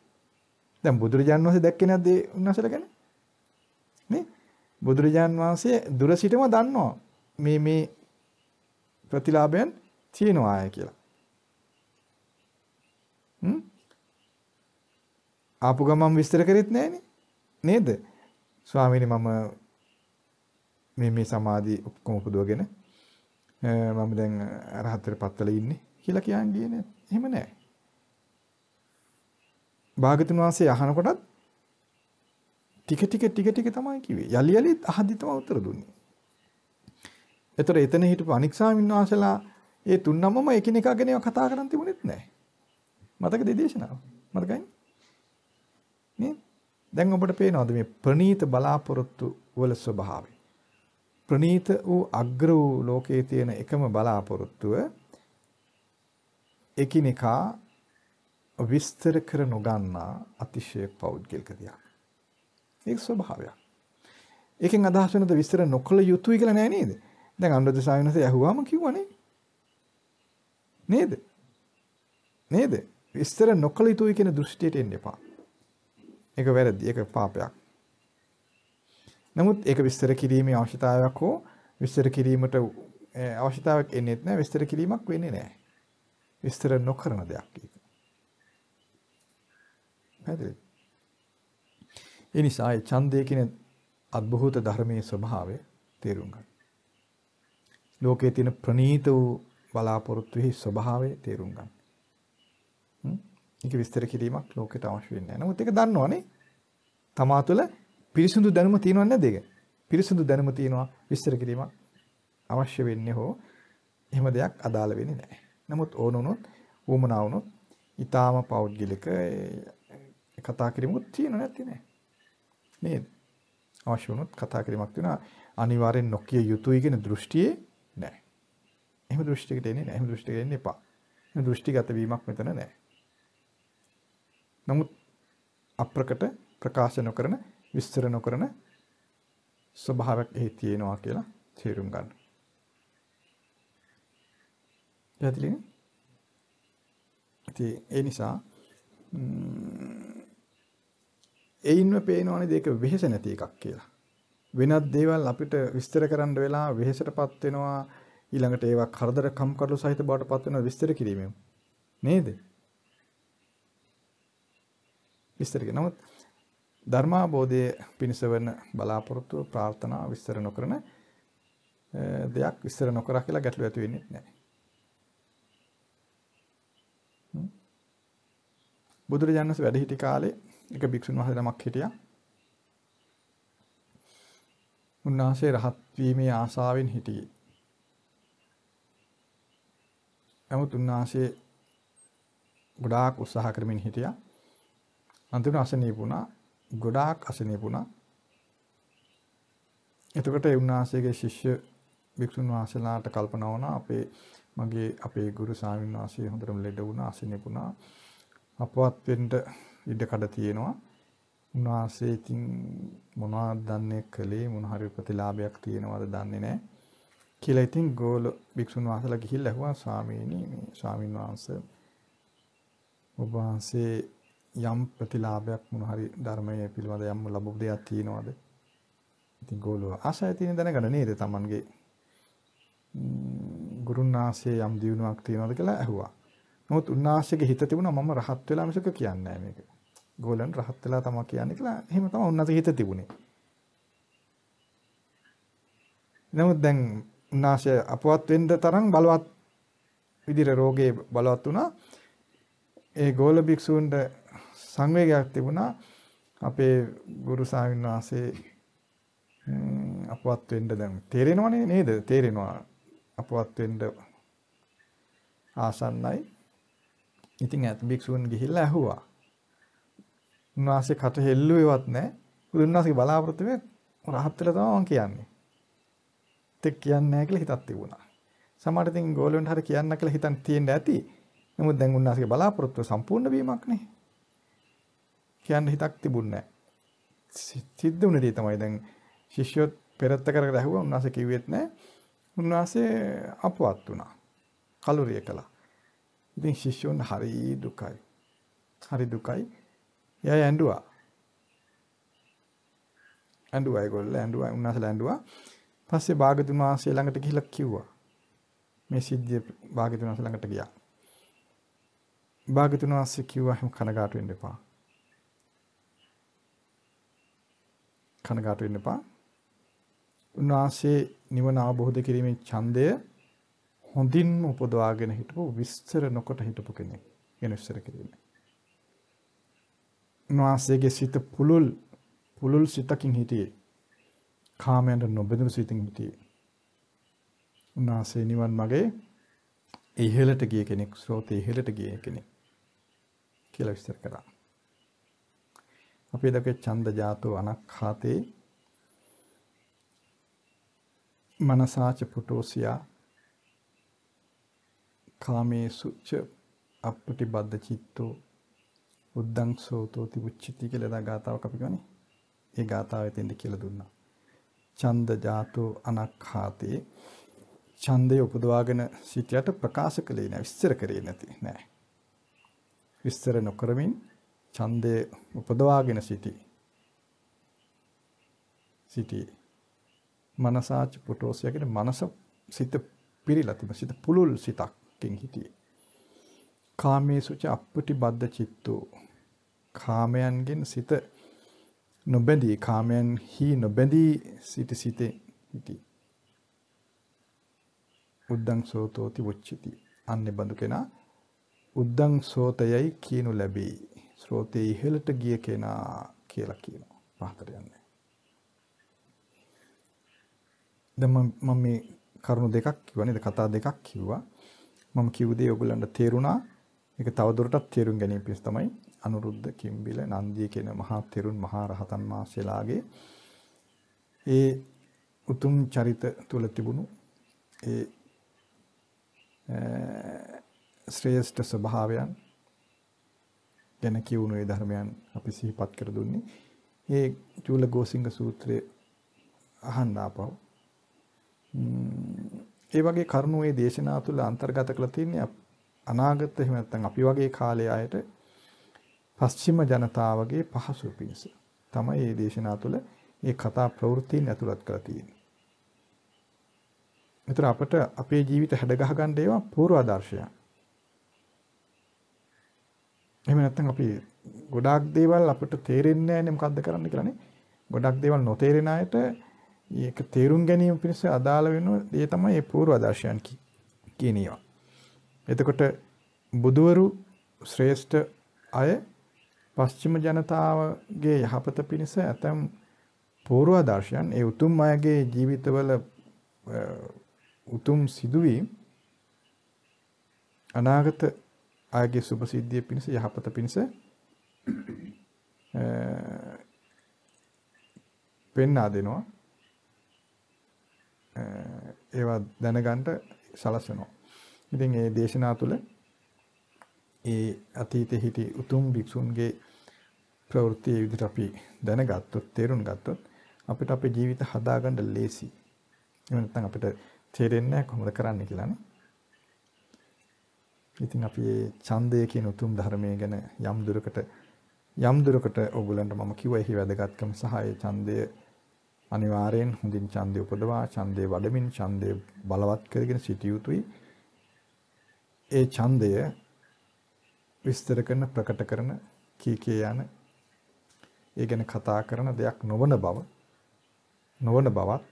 දැන් බුදුරජාන් වහන්සේ දැක්කේ නැද්ද උන්වහන්සේලා ගැන? නේ? බුදුරජාන් වහන්සේ දුර සිටම දන්නවා මේ මේ ප්‍රතිලාභයන් තියෙනවා අය කියලා. හ්ම්? ආපු ගමන් විස්තර කරෙත් නැහනේ. නේද? ස්වාමීනි මම මේ මේ සමාධි ඔක්කොම උපදවගෙන මම දැන් අරහතර පත්තල ඉන්නේ කියලා කියන්නේ නෑ. එහෙම නෑ. භාගතුන් වහන්සේ අහනකොටත් ටික ටික ටික ටික තමයි කිව්වේ. යලි යලි අහදි තමයි උත්තර දුන්නේ. ඒතර එතන හිටපු අනික් ස්වාමීන් වහන්සේලා ඒ තුන් නමම එකිනෙකා ගැන කතා කරන් තිබුණෙත් නැහැ. මතකද දේශනාව? මතකයි? නේ? දැන් ඔබට පේනවද මේ ප්‍රනීත බලාපොරොත්තු වල ස්වභාවය? ප්‍රනීත වූ අග්‍ර වූ ලෝකයේ තියෙන එකම බලාපොරොත්තුව එකිනෙකා විස්තර කර නොගන්නා අතිශය පෞද්ගලික දෙයක්. ඒක ස්වභාවයක්. ඒකෙන් අදහස් වෙනද විස්තර නොකළ යුතුයි කියලා නෑ නේද? දැන් අනුරද සාවිනස ඇහුවාම කිව්වනේ. නේද? නේද? විස්තර නොකළ යුතුයි කියන දෘෂ්ටියට එන්න එපා. ඒක වැරදි. ඒක පාපයක්. නමුත් ඒක විස්තර කිරීමේ අවශ්‍යතාවයක් හෝ විස්තර කිරීමට අවශ්‍යතාවයක් එන්නේ නැහැ. විස්තර කිරීමක් වෙන්නේ නැහැ. විස්තර නොකරන දෙයක් ඒක. පැහැදිලිද? ඒ නිසා ඒ ඡන්දය කියන අද්භූත ධර්මයේ ස්වභාවය තේරුම් ගන්න. ලෝකයේ තියෙන ප්‍රනීත වූ බලාපොරොත්තුෙහි ස්වභාවය තේරුම් ගන්න. හ්ම්. ඒක විස්තර කිරීමක් ලෝකයට අවශ්‍ය වෙන්නේ නැහැ. නමුත් ඒක දන්නවනේ. තමා තුළ පිරිසුදු දැනුම තියෙනව නැද්ද ඒක? පිරිසුදු දැනුම තියෙනවා විස්තර කිරීමක් අවශ්‍ය වෙන්නේ හෝ එහෙම දෙයක් අදාළ වෙන්නේ නැහැ. නමුත් ඕන උනොත් ඌමනා උනොත් ඊටාම පෞද්ගලික කතා කිරීමකුත් තියෙන නැති නෑ. නේද? අවශ්‍ය වුණොත් කතා කිරීමක් තියෙනවා. අනිවාර්යෙන් නොකිය යුතුයි කියන දෘෂ්ටියේ නෑ. එහෙම දෘෂ්ටියකට එන්නේ නෑ. එහෙම දෘෂ්ටියකට එන්න එපා. එහෙම දෘෂ්ටිගත වීමක් මෙතන නෑ. නමුත් අප්‍රකට ප්‍රකාශ නොකරන විස්තර නොකරන ස්වභාවයක් එහි තියෙනවා කියලා තේරුම් ගන්න. පැහැදිලිනේ? ඉතින් ඒ නිසා එයින්ම පේනවනේ මේක වෙහෙස නැති එකක් කියලා. වෙනත් දේවල් අපිට විස්තර කරන්න වෙලා වෙහෙසටපත් වෙනවා ඊළඟට ඒවා කරදර කම්කටොළු සහිත බවටපත් වෙනවා විස්තර කිරීමෙන්. නේද? විස්තර කරනවත් ධර්මාබෝධය පිණිස වෙන බලාපොරොත්තු ප්‍රාර්ථනා විස්තර නොකරන දෙයක් විස්තර නොකර කියලා ගැටලු ඇති වෙන්නේ නැහැ. බුදුරජාණන් වහන්සේ වැඩ සිටි කාලේ එක භික්ෂුන් වහන්සේ නමක් හිටියා. උන්වහන්සේ රහත් වීමේ ආශාවෙන් හිටියේ. නමුත් උන්වහන්සේ ගොඩාක් උත්සාහ කරමින් හිටියා. අන්තිමට අසනීප වුණා. ගොඩාක් අසනීප වුණා. එතකොට ඒ උන්වහන්සේගේ ශිෂ්‍ය භික්ෂුන් වහන්සේලාට කල්පනා වුණා අපේ මගේ අපේ ගුරු ස්වාමීන් වහන්සේ හොඳටම ලෙඩ වුණා අසනීප වුණා. අපවත් වෙන්න ඉඩ කඩ තියෙනවා. උන්වහන්සේ ඉතින් මොනවද දන්නේ කලේ මොන හරි ප්‍රතිලාභයක් තියෙනවද දන්නේ නැහැ. කියලා ඉතින් ගෝල භික්ෂුන් වහන්සේලා ගිහිල්ලා ඇහුවා ස්වාමීනි මේ ස්වාමින් වහන්සේ ඔබ වහන්සේ යම් ප්‍රතිලාභයක් මොන හරි ධර්මයේ පිළිබඳ යම් ලැබු දෙයක් තියෙනවද? ඉතින් ගෝලෝ ආසය තියෙන දැනගන්න නේද Tamanගේ ගුරුන්නාසේ යම් දියුණුවක් තියෙනවද කියලා ඇහුවා. නමුත් උන්නාසේගේ හිත තිබුණා මම රහත් වෙලා මිසක කියන්නේ නැහැ මේක. ගෝලන් රහත් වෙලා තමයි කියන්නේ කියලා එහෙම තමයි උන්නාසගේ හිත තිබුණේ. නමුත් දැන් උන්නාසය අපවත් වෙන්න තරම් බලවත් විදිහට රෝගේ බලවත් වුණා. ඒ ගෝල භික්ෂූන්ට සංවේගයක් තිබුණා. අපේ ගුරු ස්වාමීන් වහන්සේ අපවත් වෙන්න දැන් තේරෙනවනේ නේද? තේරෙනවා. අපවත් වෙන්න ආසන්නයි. ඉතින් අත් භික්ෂූන් ගිහිල්ලා ඇහුවා. උන්වහන්සේ කට හෙල්ලුවේවත් නැහැ. උන්වහන්සේ බලාපොරොත්තු වෙන්නේ රහත් වෙලා තමයි මම කියන්නේ. තෙක් කියන්නේ නැහැ කියලා හිතක් තිබුණා. සමහර ඉතින් ගෝලෙන්ට හරිය කියන්න කියලා හිතන් තියෙන්න ඇති. නමුත් දැන් උන්වහන්සේගේ බලාපොරොත්තු සම්පූර්ණ වීමක් නේ. කියන්න හිතක් තිබුණේ නැහැ. සිද්ධ වුණ දේ තමයි දැන් ශිෂ්‍යයොත් පෙරත්ත කරකට ඇහුවා උන්වහන්සේ කිව්වෙත් නැහැ. උන්වහන්සේ අපවත් වුණා. කලුරිය කළා. ඉතින් ශිෂ්‍යෝන් හරි දුකයි. හරි දුකයි. එයා ඇඬුවා. ඇඬුවා ඒගොල්ලෝ ඇඬුවා උන්වහන්සේලා ඇඬුවා. පස්සේ භාගතුන් වහන්සේ ළඟට ගිහිල්ලා කිව්වා. මේ සිද්ධිය භාගතුන් වහන්සේ ළඟට ගියා. භාගතුන් වහන්සේ කිව්වා හැම කනගාටු වෙන්න එපා. කනගාටු වෙන්න එපා. උන්වහන්සේ නිවන අවබෝධ කිරීමේ ඡන්දය හොඳින්ම උපදවාගෙන හිටපු විස්තර නොකොට හිටපු කෙනෙක්. වෙන විස්තර කිරීමේ උන්වහන්සේගේ සිත පුළුල් පුළුල් සිතකින් හිටියේ. කාමයන්ට නොබඳුන සිතින් හිටියේ. උන්වහන්සේ නිවන් මාගේ ඉහළට ගිය කෙනෙක්, ස්රෝතේ ඉහළට ගිය කෙනෙක් කියලා විස්තර කරා. අපි දකේ ඡන්ද ජාතෝ අනක්ඛාතේ මනසාච පුටෝසියා කාමේසුච අපටිබද්ධ චිත්තෝ උද්දං සෝතෝති උච්චිති කියලා දා ගාතාවක් අපි ගන්නේ. ඒ ගාතාව එතෙන්ද කියලා දුන්නා. ඡන්ද ජාතෝ අනක්ඛාතේ ඡන්දය උපදවාගෙන සිටියට ප්‍රකාශ කළේ නැහැ විස්තර කරේ නැති නෑ. විස්තර නොකරමින් ඡන්දය උපදවාගෙන සිටි. සිටි. මනසාච පුටෝසිය කියන මනස සිත පිරීලා තිබෙන සිත පුළුල් සිතක්කින් හිටියේ. කාමේසුච අප්පටි බද්ධ චිත්තෝ කාමයන්ගෙන් සිත නොබැඳී කාමයන් හි නොබැඳී සිට සිතේ හිටි උද්දං සෝතෝති වොච්චති අන්නේ බඳු කෙනා උද්දං සෝතයයි කියනු ලැබේ ස්රෝතේ ඉහළට ගිය කෙනා කියලා කියනවා පහතට යන්නේ දැන් මම මේ කරුණු දෙකක් කිව්වා නේද කතා දෙකක් කිව්වා මම කිව්ව දේ ඔයගලන්ට තේරුණා ඒක තවදුරටත් තේරුම් ගැනීම පිණිස තමයි අනුරුද්ධ කිම්බිල නන්දිය කියන මහා තෙරුන් මහා රහතන් වහන්සේලාගේ ඒ උතුම් චරිත තුල තිබුණු ඒ ශ්‍රේෂ්ඨ ස්වභාවයන් ගැන කියවුණු ඒ ධර්මයන් අපි සිහිපත් කර දුන්නේ. ඒ චූල ගෝසිංහ සූත්‍රය අහන්න ආපහු. ඒ වගේ කරුණු ඒ දේශනා තුළ අන්තර්ගත කරලා තින්නේ අනාගත එහෙම නැත්නම් අපි වගේ කාලේ අයට පස්චිම ජනතාවගේ පහසු පිණිස තමයි මේ දේශනා තුළ මේ කතා ප්‍රවෘත්තීන් ඇතුළත් කරලා තියෙන්නේ. ඒතර අපිට අපේ ජීවිත හැඩගහ ගන්න ඒවා පූර්වාදර්ශයන්. එහෙම නැත්නම් අපි ගොඩාක් දේවල් අපිට තේරෙන්නේ නැහැ නේ මොකද්ද කරන්න කියලානේ. ගොඩක් දේවල් නොතේරෙන අයට ඒක තේරුම් ගැනීම පිණිස අදාළ වෙන දේ තමයි මේ පූර්වාදර්ශයන් කියන ඒවා. එතකොට බුදුවරු ශ්‍රේෂ්ඨ අය පස්චිම ජනතාවගේ යහපත පිණිස ඇතම් පූර්වාදර්ශයන් ඒ උතුම් අයගේ ජීවිතවල උතුම් සිදුවීම් අනාගත අයගේ සුභසිද්ධිය පිණිස යහපත පිණිස පෙන්වා දෙනවා ඒවා දැනගන්න සලස්වනවා ඉතින් ඒ දේශනා තුළ ඒ අතීතයේ හිටි උතුම් භික්ෂුන්ගේ ප්‍රවෘත්ති විදිහට අපි දැනගත්තොත් තේරුම් ගත්තොත් අපිට අපේ ජීවිත හදාගන්න ලේසි. එහෙම නැත්නම් අපිට තේරෙන්නේ කොහොමද කරන්න කියලානේ. ඉතින් අපි මේ ඡන්දය කියන උතුම් ධර්මයේ ගැන යම් දුරකට යම් දුරකට ඔයගලන්ට මම කිව්වා එහි වැදගත්කම සහ ඒ ඡන්දය අනිවාර්යෙන් හොඳින් ඡන්දය උපදවා ඡන්දය වඩමින් ඡන්දය බලවත් කරගෙන සිටිය යුතුයි. ඒ ඡන්දය විස්තර කරන ප්‍රකට කරන කීකේ යන ඒ ගැන කතා කරන දෙයක් නොවන බව නොවන බවත්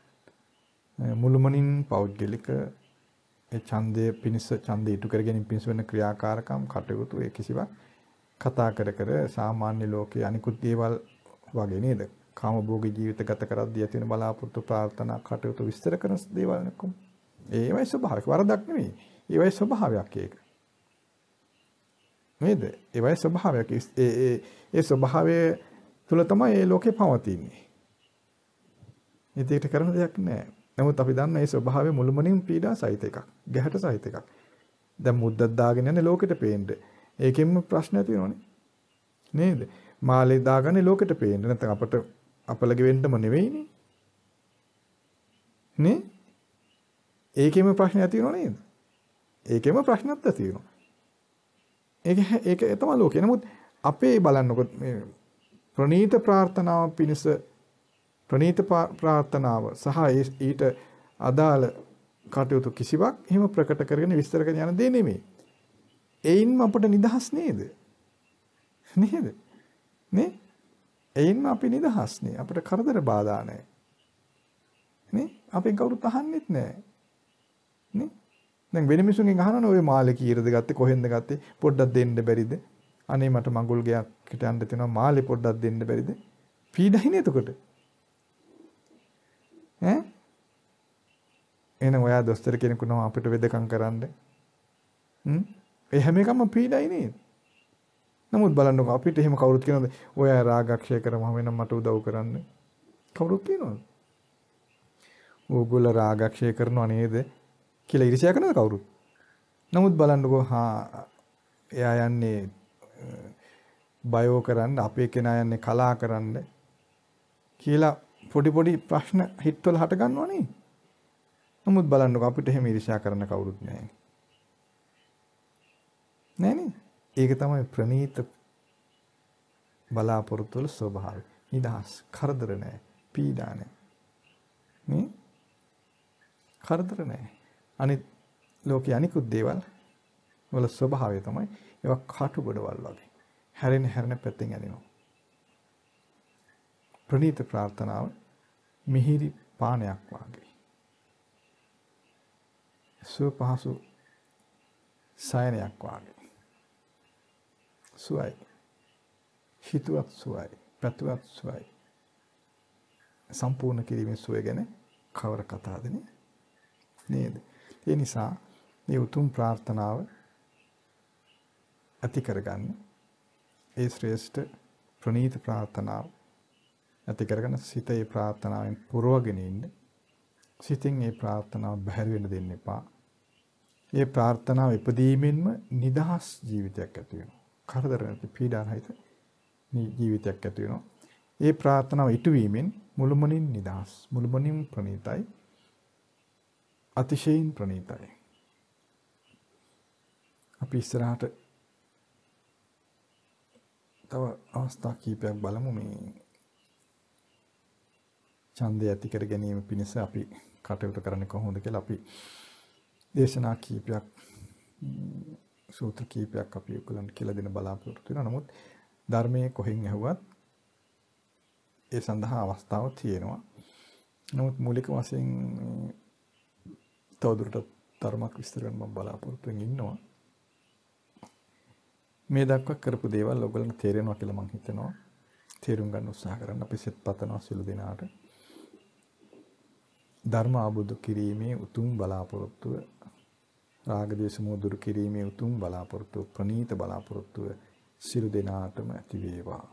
මුළුමනින් පෞද්ගලික ඒ ඡන්දය පිණිස ඡන්දය ඉටු කර ගැනීම පිණිස වෙන ක්‍රියාකාරකම් කටයුතු ඒ කිසිවක් කතා කර කර සාමාන්‍ය ලෝකයේ අනිකුත් දේවල් වගේ නේද? කාමභෝගී ජීවිත ගත කරද්දී ඇති වෙන බලාපොරොත්තු ප්‍රාර්ථනා කටයුතු විස්තර කරන දේවල් නේ කොහොම? ඒවයි ස්වභාවික වරදක් නෙමෙයි. ඒවයි ස්වභාවයක් ඒක. නේද? ඒවයි ස්වභාවයක්. ඒ ඒ ඒ ස්වභාවය තුල තමයි මේ ලෝකේ පවතින්නේ. ඉතින් කරන දෙයක් නැහැ. නමුත් අපි දන්න මේ ස්වභාවය මුළුමනින් පීඩා සහිත එකක්. ගැහැට සහිත එකක්. දැන් මුද්දක් දාගෙන යන්නේ ලෝකෙට පේන්න. ඒකෙන්ම ප්‍රශ්න ඇති වෙනවනේ. නේද? මාළේ දාගන්නේ ලෝකෙට පේන්න. නැත්නම් අපට අපලගේ වෙන්නම නෙවෙයිනේ. නේ? ඒකෙම ප්‍රශ්න ඇති වෙනව නේද? ඒකෙම ප්‍රශ්නත් තියෙනවා. ඒක ඒක තමයි ලෝකේ. නමුත් අපේ බලන්නකො මේ ප්‍රණීත ප්‍රාර්ථනාව පිණිස ප්‍රණීත ප්‍රාර්ථනාව සහ ඊට අදාළ කටයුතු කිසිවක් එහෙම ප්‍රකට කරගෙන විස්තර කරන යන දේ නෙමෙයි. ඒයින්ම අපට නිදහස් නේද? නේද? නේ? ඒයින්ම අපි නිදහස් නේ. අපට කරදර බාධා නැහැ. නේ? අපෙන් කවුරුත් අහන්නෙත් නැහැ. නේ? දැන් වෙන මිනිසුන්ගෙන් අහනවනේ ඔය මාළේ කීරද ගත්තේ කොහෙන්ද ගත්තේ පොඩ්ඩක් දෙන්න බැරිද? අනේ මට මඟුල් ගයක්කට යන්න තියෙනවා මාළේ පොඩ්ඩක් දෙන්න බැරිද? පීඩයිනේ එතකොට. ඈ? එහෙනම් ඔයා දොස්තර කෙනෙකු නම් අපිට වෙදකම් කරන්න. හ්ම්? ඒ හැම එකම පීඩයිනේ. නමුත් බලන්නකෝ අපිට එහෙම කවුරුත් කියනවද ඔයා රාගක්ෂය කරමු වෙනම් මට උදව් කරන්න. කවුරුත් කියනවද? ඕගොල්ලෝ රාගක්ෂය කරනව නේද? කියලා ඉරිසියා කරනවද කවුරුත්? නමුත් බලන්නකෝ හා එයා යන්නේ බයෝ කරන්න අපේ කෙනා යන්නේ කලා කරන්න කියලා පොඩි පොඩි ප්‍රශ්න හිටවල හට ගන්නවනේ. නමුත් බලන්නකෝ අපිට එහෙම ඉරිසියා කරන කවුරුත් නැහැ. නෑනේ. ඒක තමයි ප්‍රනීත බලාපොරොත්තු වල ස්වභාවය. නිදහස්, කරදර නැහැ, පීඩා නැහැ. නේ? කරදර නැහැ. අනිත් ලෝකයේ අනිකුත් දේවල් වල ස්වභාවය තමයි ඒවා කටු ගොඩවල් වගේ හැරෙන හැරෙන පැත්තෙන් ඇදෙනවා. ප්‍රණීත ප්‍රාර්ථනාව මිහිරි පානයක් වාගේ. සුව පහසු සයනයක් වාගේ. සුවයි. හිතුවත් සුවයි, පැතුවත් සුවයි. සම්පූර්ණ කිරීමේ සුවය ගැන කවර කතාදනේ? නේද? ඒ නිසා මේ උතුම් ප්‍රාර්ථනාව ඇති කරගන්න ඒ ශ්‍රේෂ්ඨ ප්‍රණීත ප්‍රාර්ථනාව ඇති කරගෙන සිත ඒ ප්‍රාර්ථනාවෙන් පුරවගෙන ඉන්න සිතින් ඒ ප්‍රාර්ථනාව බැහැර වෙන්න දෙන්න එපා. ඒ ප්‍රාර්ථනාව ඉදීමෙන්ම නිදහස් ජීවිතයක් ඇති වෙනවා. කරදර නැති පීඩා රහිත ජීවිතයක් ඇති වෙනවා. ඒ ප්‍රාර්ථනාව ඉටුවීමෙන් මුළුමනින් නිදහස් මුළුමනින් ප්‍රණීතයි අතිශයින් ප්‍රණීතයි. අපි ඉස්සරහට තව අවස්ථා කීපයක් බලමු මේ ඡන්දය ඇති කර ගැනීම පිණිස අපි කටයුතු කරන්නේ කොහොමද කියලා අපි දේශනා කීපයක් සූත්‍ර කීපයක් අපි ඔයගලන්ට කියලා දෙන බලාපොරොත්තු වෙනවා. නමුත් ධර්මයේ කොහෙන් ඇහුවත් ඒ සඳහා අවස්ථාවක් තියෙනවා. නමුත් මූලික වශයෙන් තවදුරටත් තරමක් විස්තර කරන්න මම බලාපොරොත්තු ඉන්නවා. මේ දක්වා කරපු දේවල් ඔයගලන්ට තේරෙනවා කියලා මම හිතනවා. තේරුම් ගන්න උත්සාහ කරන්න අපි සෙත් පතනවා සිළු දිනාට. ධර්ම ආબોධ කිරීමේ උතුම් බලාපොරොත්තුව රාග දේශ මොදුරු කිරීමේ උතුම් බලාපොරොත්තුව ප්‍රනීත බලාපොරොත්තුව සිළු දිනාටම ඇති වේවා.